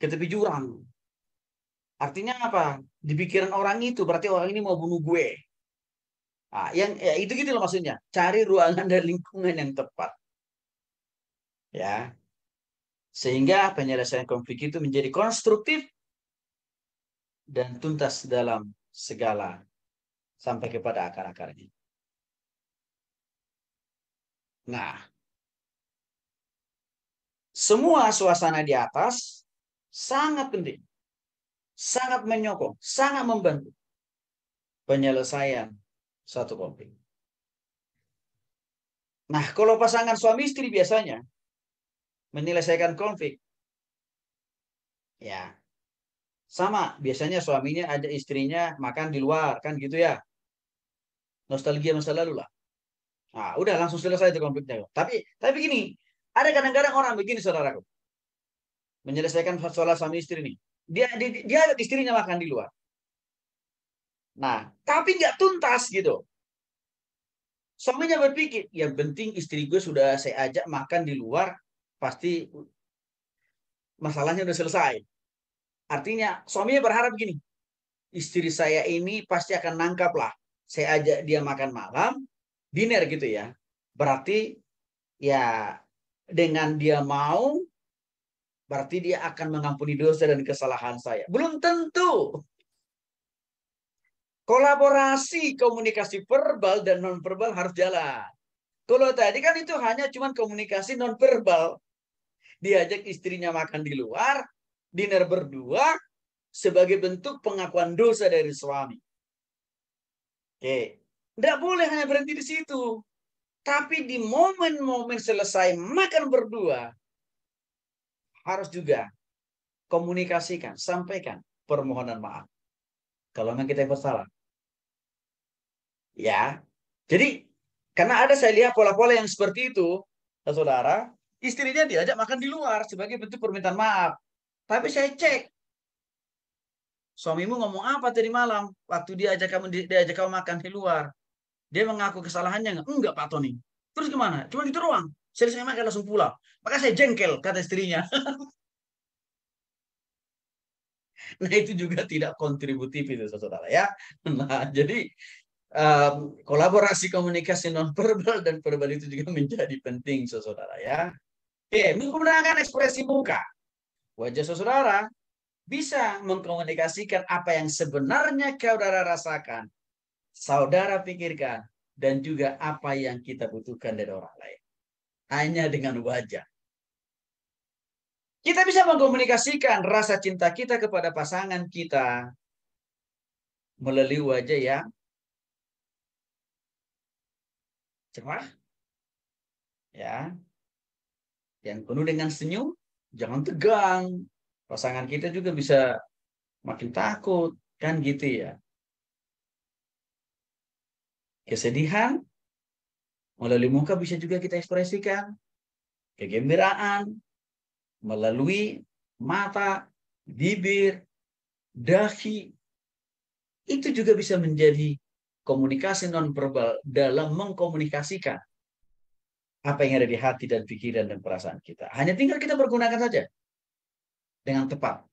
ke tepi jurang. Artinya apa? Di pikiran orang itu berarti orang ini mau bunuh gue. Nah, yang ya itu gitu loh maksudnya. Cari ruangan dan lingkungan yang tepat. Ya. Sehingga penyelesaian konflik itu menjadi konstruktif dan tuntas dalam segala sampai kepada akar-akarnya. Nah, semua suasana di atas sangat penting, sangat menyokong, sangat membantu penyelesaian satu konflik. Nah, kalau pasangan suami istri biasanya menyelesaikan konflik, ya sama biasanya suaminya ada istrinya makan di luar kan gitu ya nostalgia masa lalu lah Nah, udah langsung selesai itu konfliknya. Tapi tapi gini, ada kadang-kadang orang begini saudaraku. Menyelesaikan masalah suami istri ini. Dia dia, dia istrinya makan di luar. Nah, tapi nggak tuntas gitu. Suaminya berpikir, ya penting istri gue sudah saya ajak makan di luar, pasti masalahnya udah selesai. Artinya suaminya berharap gini, istri saya ini pasti akan nangkap lah. Saya ajak dia makan malam, dinner gitu ya. Berarti ya dengan dia mau berarti dia akan mengampuni dosa dan kesalahan saya. Belum tentu. Kolaborasi komunikasi verbal dan nonverbal harus jalan. Kalau tadi kan itu hanya cuman komunikasi nonverbal. Diajak istrinya makan di luar, dinner berdua sebagai bentuk pengakuan dosa dari suami. Oke. Tidak boleh hanya berhenti di situ. Tapi di momen-momen selesai makan berdua, harus juga komunikasikan, sampaikan permohonan maaf. Kalau memang kita yang bersalah. Ya, jadi karena ada saya lihat pola-pola yang seperti itu, saudara, istrinya diajak makan di luar sebagai bentuk permintaan maaf. Tapi saya cek, suamimu ngomong apa tadi malam waktu dia kamu diajak kamu makan di luar? Dia mengaku kesalahannya enggak? Enggak Pak Tony. Terus gimana? Cuma gitu saya Selesai makan langsung pulang. Maka saya jengkel, kata istrinya. nah itu juga tidak kontributif itu saudara ya. Nah jadi um, kolaborasi komunikasi non verbal dan verbal itu juga menjadi penting saudara ya. Oke, menggunakan ekspresi muka. Wajah saudara bisa mengkomunikasikan apa yang sebenarnya saudara rasakan saudara pikirkan, dan juga apa yang kita butuhkan dari orang lain. Hanya dengan wajah. Kita bisa mengkomunikasikan rasa cinta kita kepada pasangan kita melalui wajah yang cerah, ya, yang penuh dengan senyum, jangan tegang. Pasangan kita juga bisa makin takut, kan gitu ya. Kesedihan melalui muka bisa juga kita ekspresikan. Kegembiraan melalui mata, bibir, dahi. Itu juga bisa menjadi komunikasi non nonverbal dalam mengkomunikasikan apa yang ada di hati dan pikiran dan perasaan kita. Hanya tinggal kita pergunakan saja dengan tepat.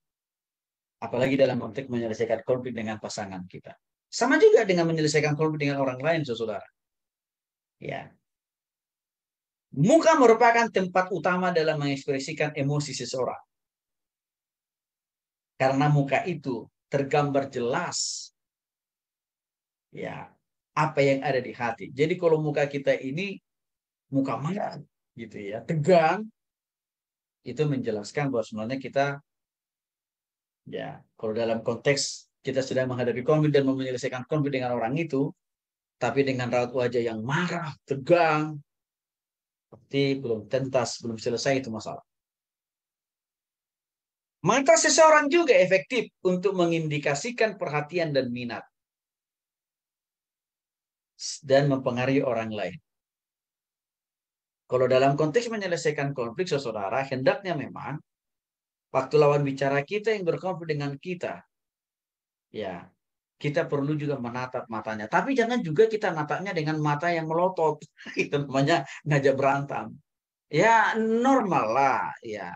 Apalagi dalam konteks menyelesaikan konflik dengan pasangan kita. Sama juga dengan menyelesaikan konflik dengan orang lain, saudara. Ya. Muka merupakan tempat utama dalam mengekspresikan emosi seseorang. Karena muka itu tergambar jelas ya apa yang ada di hati. Jadi kalau muka kita ini muka marah gitu ya, tegang itu menjelaskan bahwa sebenarnya kita ya kalau dalam konteks kita sudah menghadapi konflik dan menyelesaikan konflik dengan orang itu, tapi dengan raut wajah yang marah, tegang, seperti belum tentas, belum selesai itu masalah. Mata seseorang juga efektif untuk mengindikasikan perhatian dan minat dan mempengaruhi orang lain. Kalau dalam konteks menyelesaikan konflik saudara, hendaknya memang waktu lawan bicara kita yang berkonflik dengan kita ya kita perlu juga menatap matanya. Tapi jangan juga kita natapnya dengan mata yang melotot. Itu namanya ngajak berantem. Ya normal lah, ya.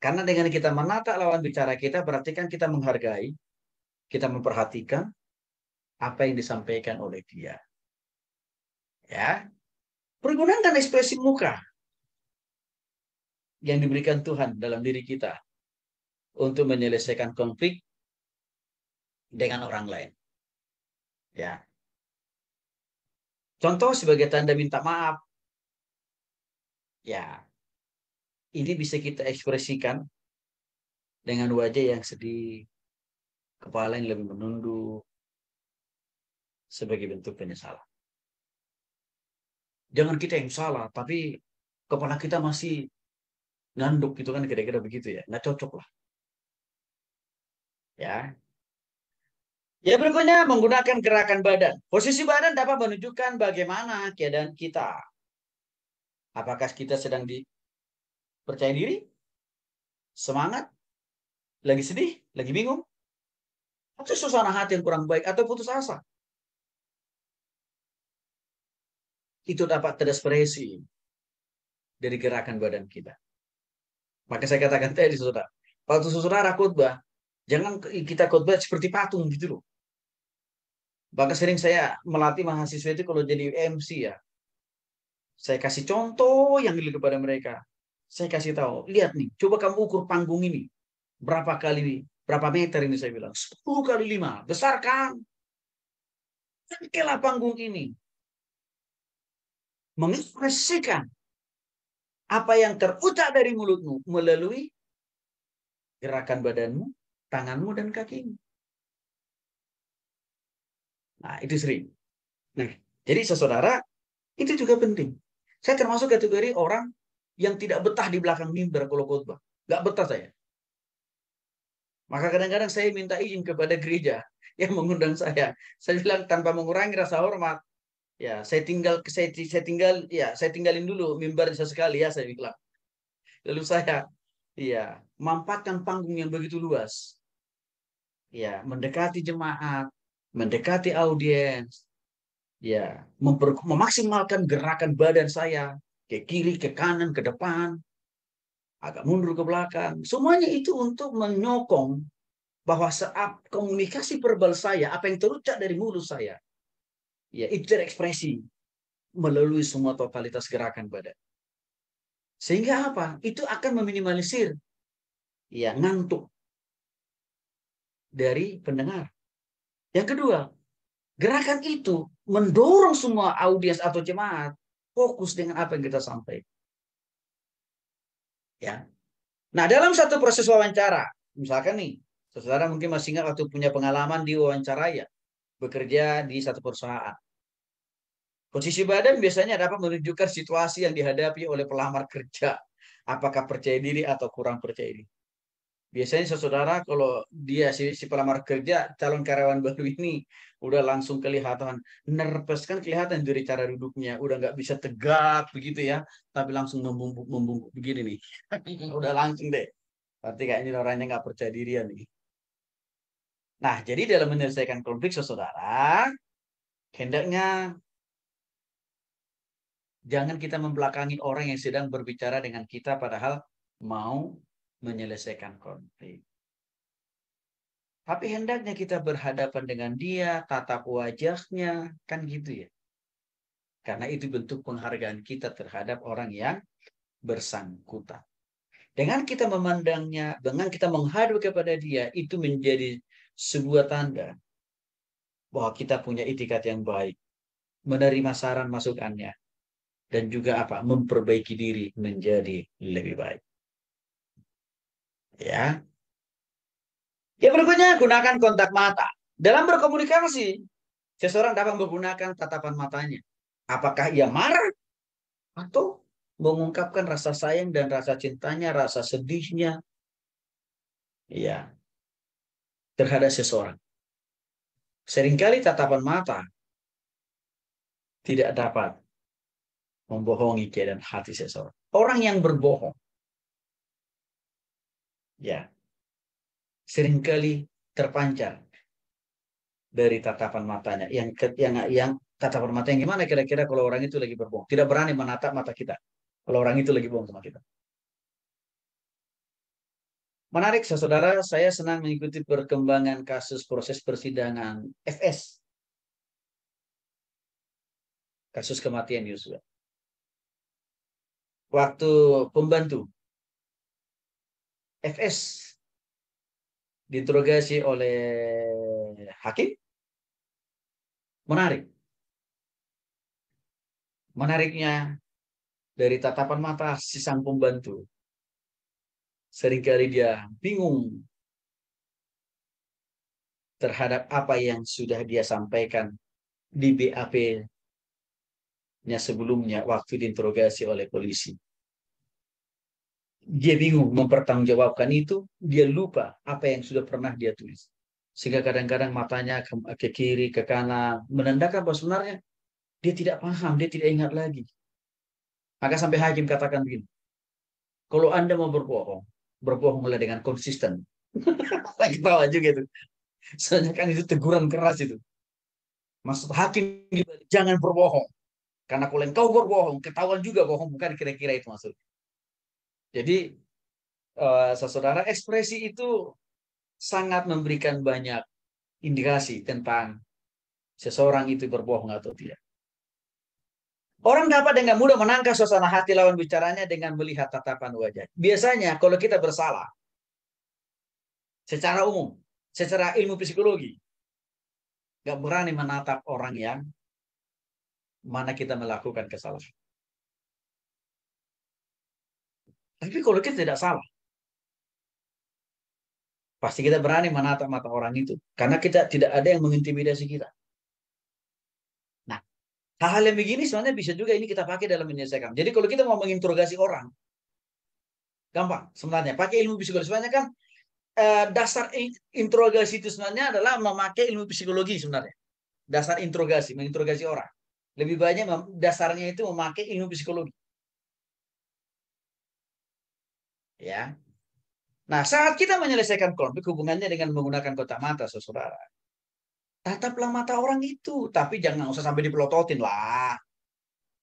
Karena dengan kita menatap lawan bicara kita, berarti kan kita menghargai, kita memperhatikan apa yang disampaikan oleh dia. Ya, pergunakan ekspresi muka yang diberikan Tuhan dalam diri kita untuk menyelesaikan konflik dengan orang lain. Ya. Contoh sebagai tanda minta maaf. Ya. Ini bisa kita ekspresikan dengan wajah yang sedih, kepala yang lebih menunduk sebagai bentuk penyesalan. Jangan kita yang salah, tapi kepala kita masih nganduk gitu kan kira-kira begitu ya. Nggak cocok lah. Ya. Ya berikutnya menggunakan gerakan badan. Posisi badan dapat menunjukkan bagaimana keadaan kita. Apakah kita sedang di percaya diri? Semangat? Lagi sedih? Lagi bingung? Atau suasana hati yang kurang baik? Atau putus asa? Itu dapat terdespresi dari gerakan badan kita. Maka saya katakan tadi, saudara. Waktu saudara khutbah, Jangan kita khotbah seperti patung gitu loh. Bahkan sering saya melatih mahasiswa itu kalau jadi MC ya. Saya kasih contoh yang dulu kepada mereka. Saya kasih tahu, lihat nih, coba kamu ukur panggung ini. Berapa kali ini? Berapa meter ini saya bilang? 10 kali 5. Besar kan? Tengkelah panggung ini. Mengekspresikan apa yang terucap dari mulutmu melalui gerakan badanmu, tanganmu dan kakimu. Nah, itu sering. Nah, jadi saudara, itu juga penting. Saya termasuk kategori orang yang tidak betah di belakang mimbar kalau khotbah. Nggak betah saya. Maka kadang-kadang saya minta izin kepada gereja yang mengundang saya. Saya bilang tanpa mengurangi rasa hormat, ya saya tinggal saya, saya tinggal ya saya tinggalin dulu mimbar bisa sekali ya saya bilang. Lalu saya ya mampatkan panggung yang begitu luas ya mendekati jemaat, mendekati audiens, ya memper, memaksimalkan gerakan badan saya ke kiri, ke kanan, ke depan, agak mundur ke belakang. Semuanya itu untuk menyokong bahwa saat komunikasi verbal saya, apa yang terucap dari mulut saya, ya itu terekspresi melalui semua totalitas gerakan badan. Sehingga apa? Itu akan meminimalisir ya ngantuk dari pendengar. Yang kedua, gerakan itu mendorong semua audiens atau jemaat fokus dengan apa yang kita sampaikan. Ya. Nah, dalam satu proses wawancara, misalkan nih, saudara mungkin masih ingat waktu punya pengalaman di wawancara ya, bekerja di satu perusahaan. Posisi badan biasanya dapat menunjukkan situasi yang dihadapi oleh pelamar kerja. Apakah percaya diri atau kurang percaya diri biasanya saudara kalau dia si, si pelamar kerja calon karyawan baru ini udah langsung kelihatan nervous kan kelihatan dari cara duduknya udah nggak bisa tegak begitu ya tapi langsung membungkuk-membungkuk begini nih udah langsung deh berarti kayaknya orangnya nggak percaya dirian ya nih nah jadi dalam menyelesaikan konflik saudara hendaknya jangan kita membelakangi orang yang sedang berbicara dengan kita padahal mau menyelesaikan konflik. Tapi hendaknya kita berhadapan dengan dia, tatap wajahnya, kan gitu ya. Karena itu bentuk penghargaan kita terhadap orang yang bersangkutan. Dengan kita memandangnya, dengan kita menghadap kepada dia, itu menjadi sebuah tanda bahwa kita punya itikat yang baik, menerima saran masukannya, dan juga apa memperbaiki diri menjadi lebih baik. Ya. Yang berikutnya gunakan kontak mata. Dalam berkomunikasi, seseorang dapat menggunakan tatapan matanya. Apakah ia marah atau mengungkapkan rasa sayang dan rasa cintanya, rasa sedihnya, ya terhadap seseorang. Seringkali tatapan mata tidak dapat membohongi keadaan hati seseorang. Orang yang berbohong ya seringkali terpancar dari tatapan matanya yang yang yang tatapan mata yang gimana kira-kira kalau orang itu lagi berbohong tidak berani menatap mata kita kalau orang itu lagi bohong sama kita Menarik, saudara, saya senang mengikuti perkembangan kasus proses persidangan FS. Kasus kematian Yusuf. Waktu pembantu FS diinterogasi oleh hakim menarik menariknya dari tatapan mata si sang pembantu seringkali dia bingung terhadap apa yang sudah dia sampaikan di BAP-nya sebelumnya waktu diinterogasi oleh polisi dia bingung mempertanggungjawabkan itu, dia lupa apa yang sudah pernah dia tulis. Sehingga kadang-kadang matanya ke, ke kiri, ke kanan, menandakan bahwa sebenarnya dia tidak paham, dia tidak ingat lagi. Maka sampai hakim katakan begini, kalau Anda mau berbohong, berbohonglah dengan konsisten. Ketawa juga itu. Soalnya kan itu teguran keras itu. Maksud hakim, jangan berbohong. Karena kalau engkau berbohong, ketahuan juga bohong, bukan kira-kira itu maksudnya. Jadi eh, saudara ekspresi itu sangat memberikan banyak indikasi tentang seseorang itu berbohong atau tidak. Orang dapat dengan mudah menangkap suasana hati lawan bicaranya dengan melihat tatapan wajah. Biasanya kalau kita bersalah, secara umum, secara ilmu psikologi, nggak berani menatap orang yang mana kita melakukan kesalahan. Tapi kalau kita tidak salah, pasti kita berani menatap mata orang itu. Karena kita tidak ada yang mengintimidasi kita. Nah, hal-hal yang begini sebenarnya bisa juga ini kita pakai dalam menyelesaikan. Jadi kalau kita mau menginterogasi orang, gampang sebenarnya. Pakai ilmu psikologi. Sebenarnya kan eh, dasar interogasi itu sebenarnya adalah memakai ilmu psikologi sebenarnya. Dasar interogasi, menginterogasi orang. Lebih banyak dasarnya itu memakai ilmu psikologi. Ya. Nah, saat kita menyelesaikan konflik hubungannya dengan menggunakan kota mata, saudara. Tataplah mata orang itu, tapi jangan usah sampai dipelototin lah.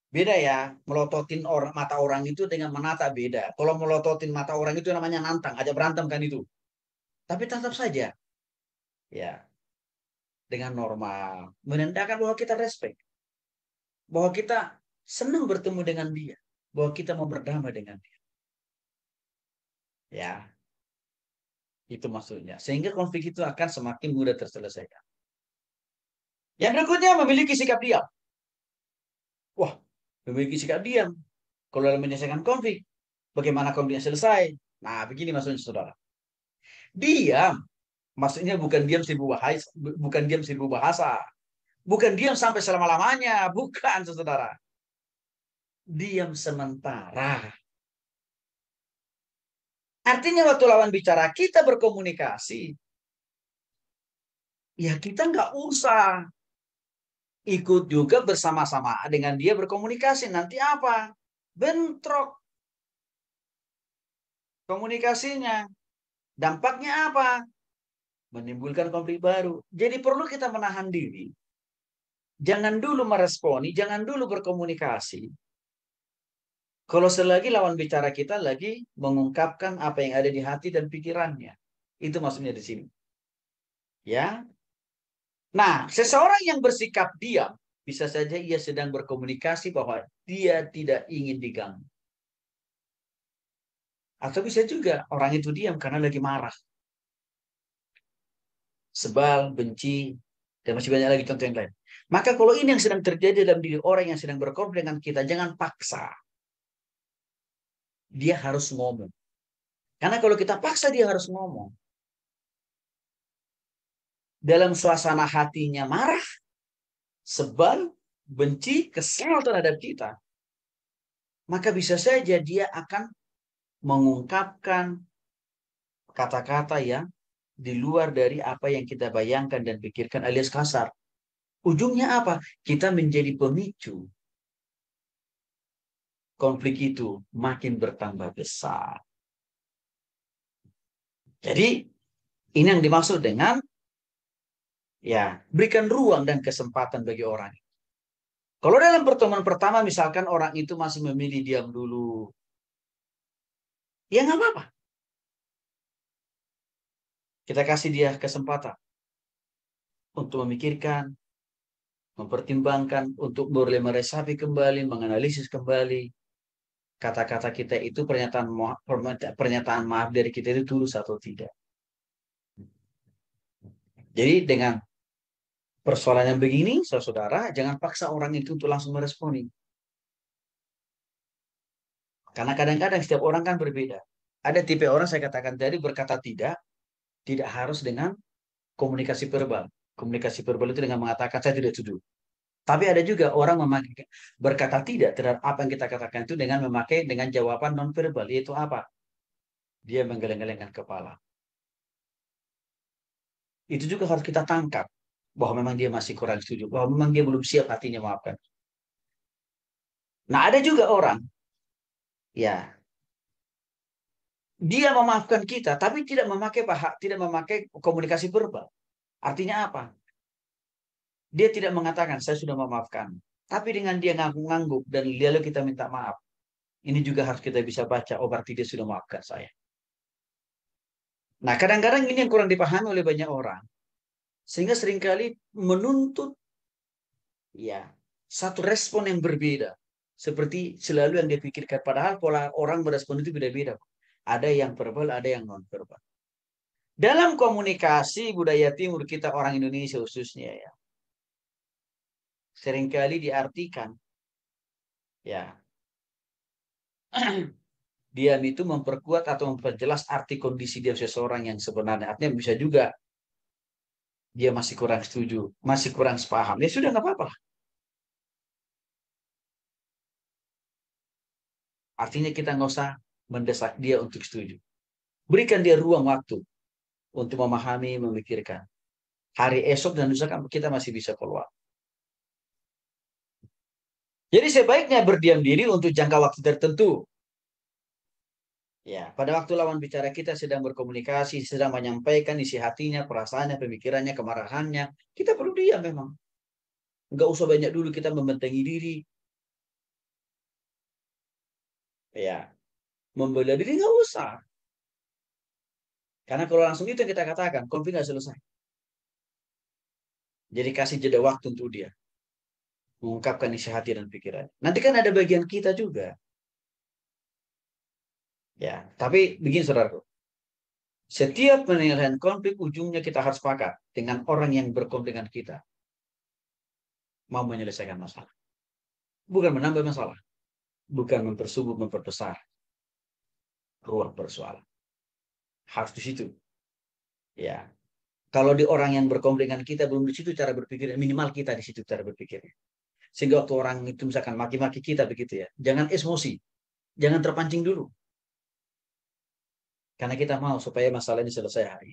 Beda ya, melototin or mata orang itu dengan menata beda. Kalau melototin mata orang itu namanya nantang, aja berantem kan itu. Tapi tatap saja. Ya. Dengan normal, menandakan bahwa kita respect. Bahwa kita senang bertemu dengan dia, bahwa kita mau berdamai dengan dia. Ya. Itu maksudnya. Sehingga konflik itu akan semakin mudah terselesaikan. Yang berikutnya memiliki sikap diam. Wah, memiliki sikap diam. Kalau dalam menyelesaikan konflik, bagaimana konfliknya selesai? Nah, begini maksudnya saudara. Diam, maksudnya bukan diam seribu bahasa, bukan diam seribu bahasa. Bukan diam sampai selama-lamanya, bukan saudara. Diam sementara. Artinya waktu lawan bicara kita berkomunikasi, ya kita nggak usah ikut juga bersama-sama dengan dia berkomunikasi. Nanti apa? Bentrok komunikasinya. Dampaknya apa? Menimbulkan konflik baru. Jadi perlu kita menahan diri. Jangan dulu meresponi, jangan dulu berkomunikasi kalau selagi lawan bicara kita lagi mengungkapkan apa yang ada di hati dan pikirannya. Itu maksudnya di sini. Ya. Nah, seseorang yang bersikap diam, bisa saja ia sedang berkomunikasi bahwa dia tidak ingin diganggu. Atau bisa juga orang itu diam karena lagi marah. Sebal, benci, dan masih banyak lagi contoh yang lain. Maka kalau ini yang sedang terjadi dalam diri orang yang sedang berkorban dengan kita, jangan paksa dia harus ngomong. Karena kalau kita paksa dia harus ngomong, dalam suasana hatinya marah, sebal, benci, kesal terhadap kita, maka bisa saja dia akan mengungkapkan kata-kata yang di luar dari apa yang kita bayangkan dan pikirkan alias kasar. Ujungnya apa? Kita menjadi pemicu konflik itu makin bertambah besar. Jadi ini yang dimaksud dengan ya berikan ruang dan kesempatan bagi orang. Kalau dalam pertemuan pertama misalkan orang itu masih memilih diam dulu, ya nggak apa-apa. Kita kasih dia kesempatan untuk memikirkan, mempertimbangkan, untuk boleh meresapi kembali, menganalisis kembali, kata-kata kita itu pernyataan maaf, pernyataan maaf dari kita itu tulus atau tidak. Jadi dengan persoalan yang begini, saudara, jangan paksa orang itu untuk langsung meresponi. Karena kadang-kadang setiap orang kan berbeda. Ada tipe orang saya katakan tadi berkata tidak, tidak harus dengan komunikasi verbal. Komunikasi verbal itu dengan mengatakan saya tidak setuju. Tapi ada juga orang memakai berkata tidak terhadap apa yang kita katakan itu dengan memakai dengan jawaban nonverbal yaitu apa? Dia menggeleng-gelengkan kepala. Itu juga harus kita tangkap bahwa memang dia masih kurang setuju, bahwa memang dia belum siap hatinya maafkan. Nah, ada juga orang ya dia memaafkan kita tapi tidak memakai paha, tidak memakai komunikasi verbal. Artinya apa? Dia tidak mengatakan, saya sudah memaafkan. Tapi dengan dia ngangguk-ngangguk dan lalu kita minta maaf. Ini juga harus kita bisa baca, oh berarti dia sudah maafkan saya. Nah kadang-kadang ini yang kurang dipahami oleh banyak orang. Sehingga seringkali menuntut ya satu respon yang berbeda. Seperti selalu yang dia pikirkan. Padahal pola orang berespon itu beda-beda. Ada yang verbal, ada yang non-verbal. Dalam komunikasi budaya timur kita orang Indonesia khususnya ya seringkali diartikan ya diam itu memperkuat atau memperjelas arti kondisi dia seseorang yang sebenarnya artinya bisa juga dia masih kurang setuju masih kurang sepaham ya sudah nggak apa-apa artinya kita nggak usah mendesak dia untuk setuju berikan dia ruang waktu untuk memahami memikirkan hari esok dan lusa kita masih bisa keluar jadi sebaiknya berdiam diri untuk jangka waktu tertentu. Ya, pada waktu lawan bicara kita sedang berkomunikasi, sedang menyampaikan isi hatinya, perasaannya, pemikirannya, kemarahannya, kita perlu diam memang. Enggak usah banyak dulu kita membentengi diri. Ya, membela diri enggak usah. Karena kalau langsung itu yang kita katakan, konflik nggak selesai. Jadi kasih jeda waktu untuk dia mengungkapkan isi hati dan pikiran. Nanti kan ada bagian kita juga. Ya, tapi begini saudaraku. Setiap penyelesaian konflik ujungnya kita harus sepakat dengan orang yang berkonflik dengan kita. Mau menyelesaikan masalah. Bukan menambah masalah. Bukan mempersubuh memperbesar. Ruang persoalan. Harus di situ. Ya. Kalau di orang yang berkonflik dengan kita belum di situ cara berpikirnya, minimal kita di situ cara berpikirnya. Sehingga waktu orang itu misalkan maki-maki kita begitu ya, jangan emosi, jangan terpancing dulu. Karena kita mau supaya masalah ini selesai hari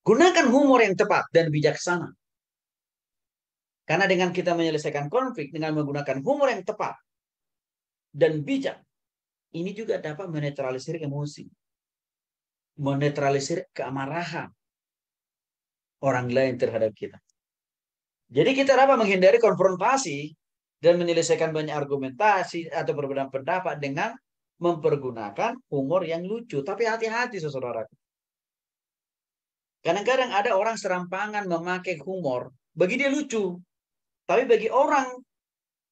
Gunakan humor yang tepat dan bijaksana. Karena dengan kita menyelesaikan konflik dengan menggunakan humor yang tepat dan bijak, ini juga dapat menetralisir emosi, menetralisir keamarahan orang lain terhadap kita. Jadi kita dapat menghindari konfrontasi dan menyelesaikan banyak argumentasi atau perbedaan pendapat dengan mempergunakan humor yang lucu. Tapi hati-hati saudara. Kadang-kadang ada orang serampangan memakai humor. Bagi dia lucu. Tapi bagi orang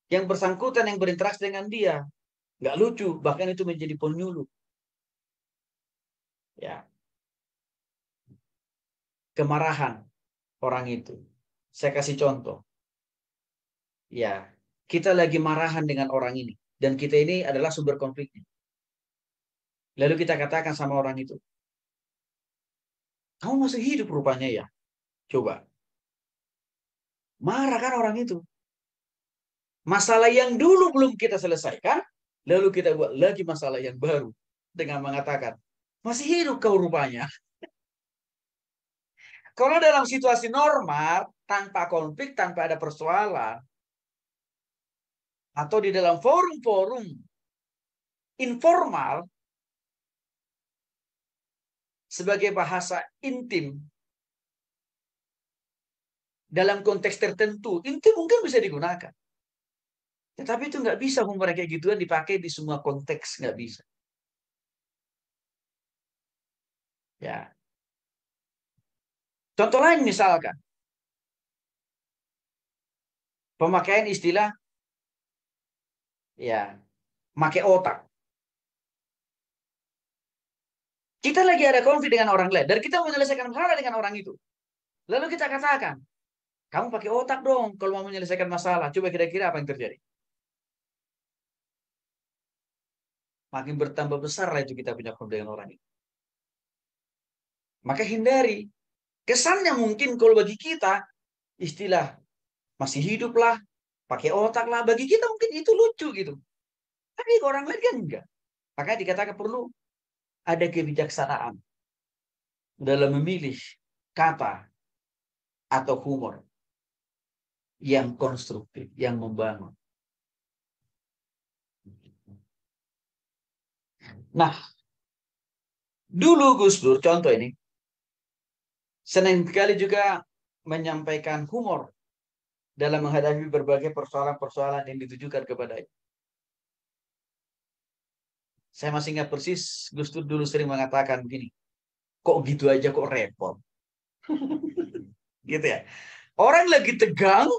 yang bersangkutan yang berinteraksi dengan dia, nggak lucu. Bahkan itu menjadi penyuluh. Ya. Kemarahan orang itu saya kasih contoh. Ya, kita lagi marahan dengan orang ini dan kita ini adalah sumber konfliknya. Lalu kita katakan sama orang itu, kamu masih hidup rupanya ya. Coba. Marah kan orang itu. Masalah yang dulu belum kita selesaikan, lalu kita buat lagi masalah yang baru dengan mengatakan, masih hidup kau rupanya. Kalau dalam situasi normal, tanpa konflik, tanpa ada persoalan, atau di dalam forum-forum informal, sebagai bahasa intim, dalam konteks tertentu, intim mungkin bisa digunakan. Tetapi itu nggak bisa humor kayak gituan dipakai di semua konteks, nggak bisa. Ya, Contoh lain misalkan. Pemakaian istilah ya, pakai otak. Kita lagi ada konflik dengan orang lain dan kita menyelesaikan masalah dengan orang itu. Lalu kita katakan, kamu pakai otak dong kalau mau menyelesaikan masalah. Coba kira-kira apa yang terjadi? Makin bertambah besar lah itu kita punya konflik dengan orang itu. Maka hindari Kesannya mungkin kalau bagi kita istilah masih hidup lah, pakai otak lah. Bagi kita mungkin itu lucu gitu. Tapi orang lain kan enggak. makanya dikatakan perlu ada kebijaksanaan dalam memilih kata atau humor yang konstruktif, yang membangun. Nah, dulu Gus Dur, contoh ini, Senang sekali juga menyampaikan humor dalam menghadapi berbagai persoalan-persoalan yang ditujukan kepada Saya masih ingat persis, Gus Dur dulu sering mengatakan begini, kok gitu aja kok repot. gitu ya. Orang lagi tegang,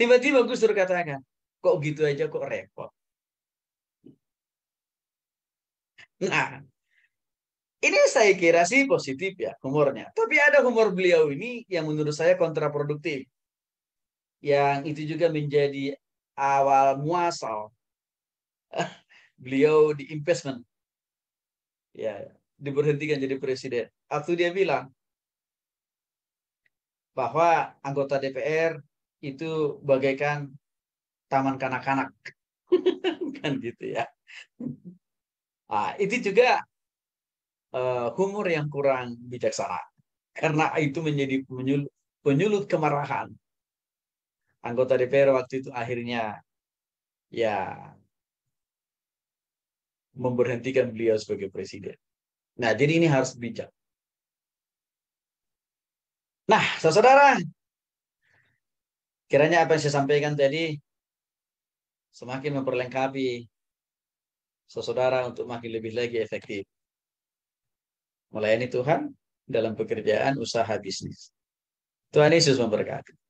tiba-tiba Gus Dur katakan, kok gitu aja kok repot. Nah, ini saya kira sih positif ya humornya. Tapi ada humor beliau ini yang menurut saya kontraproduktif. Yang itu juga menjadi awal muasal beliau di investment. Ya, diberhentikan jadi presiden. Waktu dia bilang bahwa anggota DPR itu bagaikan taman kanak-kanak. kan gitu ya. Nah, itu juga uh, humor yang kurang bijaksana karena itu menjadi penyulut, penyulut kemarahan anggota DPR waktu itu akhirnya ya memberhentikan beliau sebagai presiden. Nah, jadi ini harus bijak. Nah, saudara, kiranya apa yang saya sampaikan tadi semakin memperlengkapi saudara untuk makin lebih lagi efektif melayani Tuhan dalam pekerjaan usaha bisnis. Tuhan Yesus memberkati.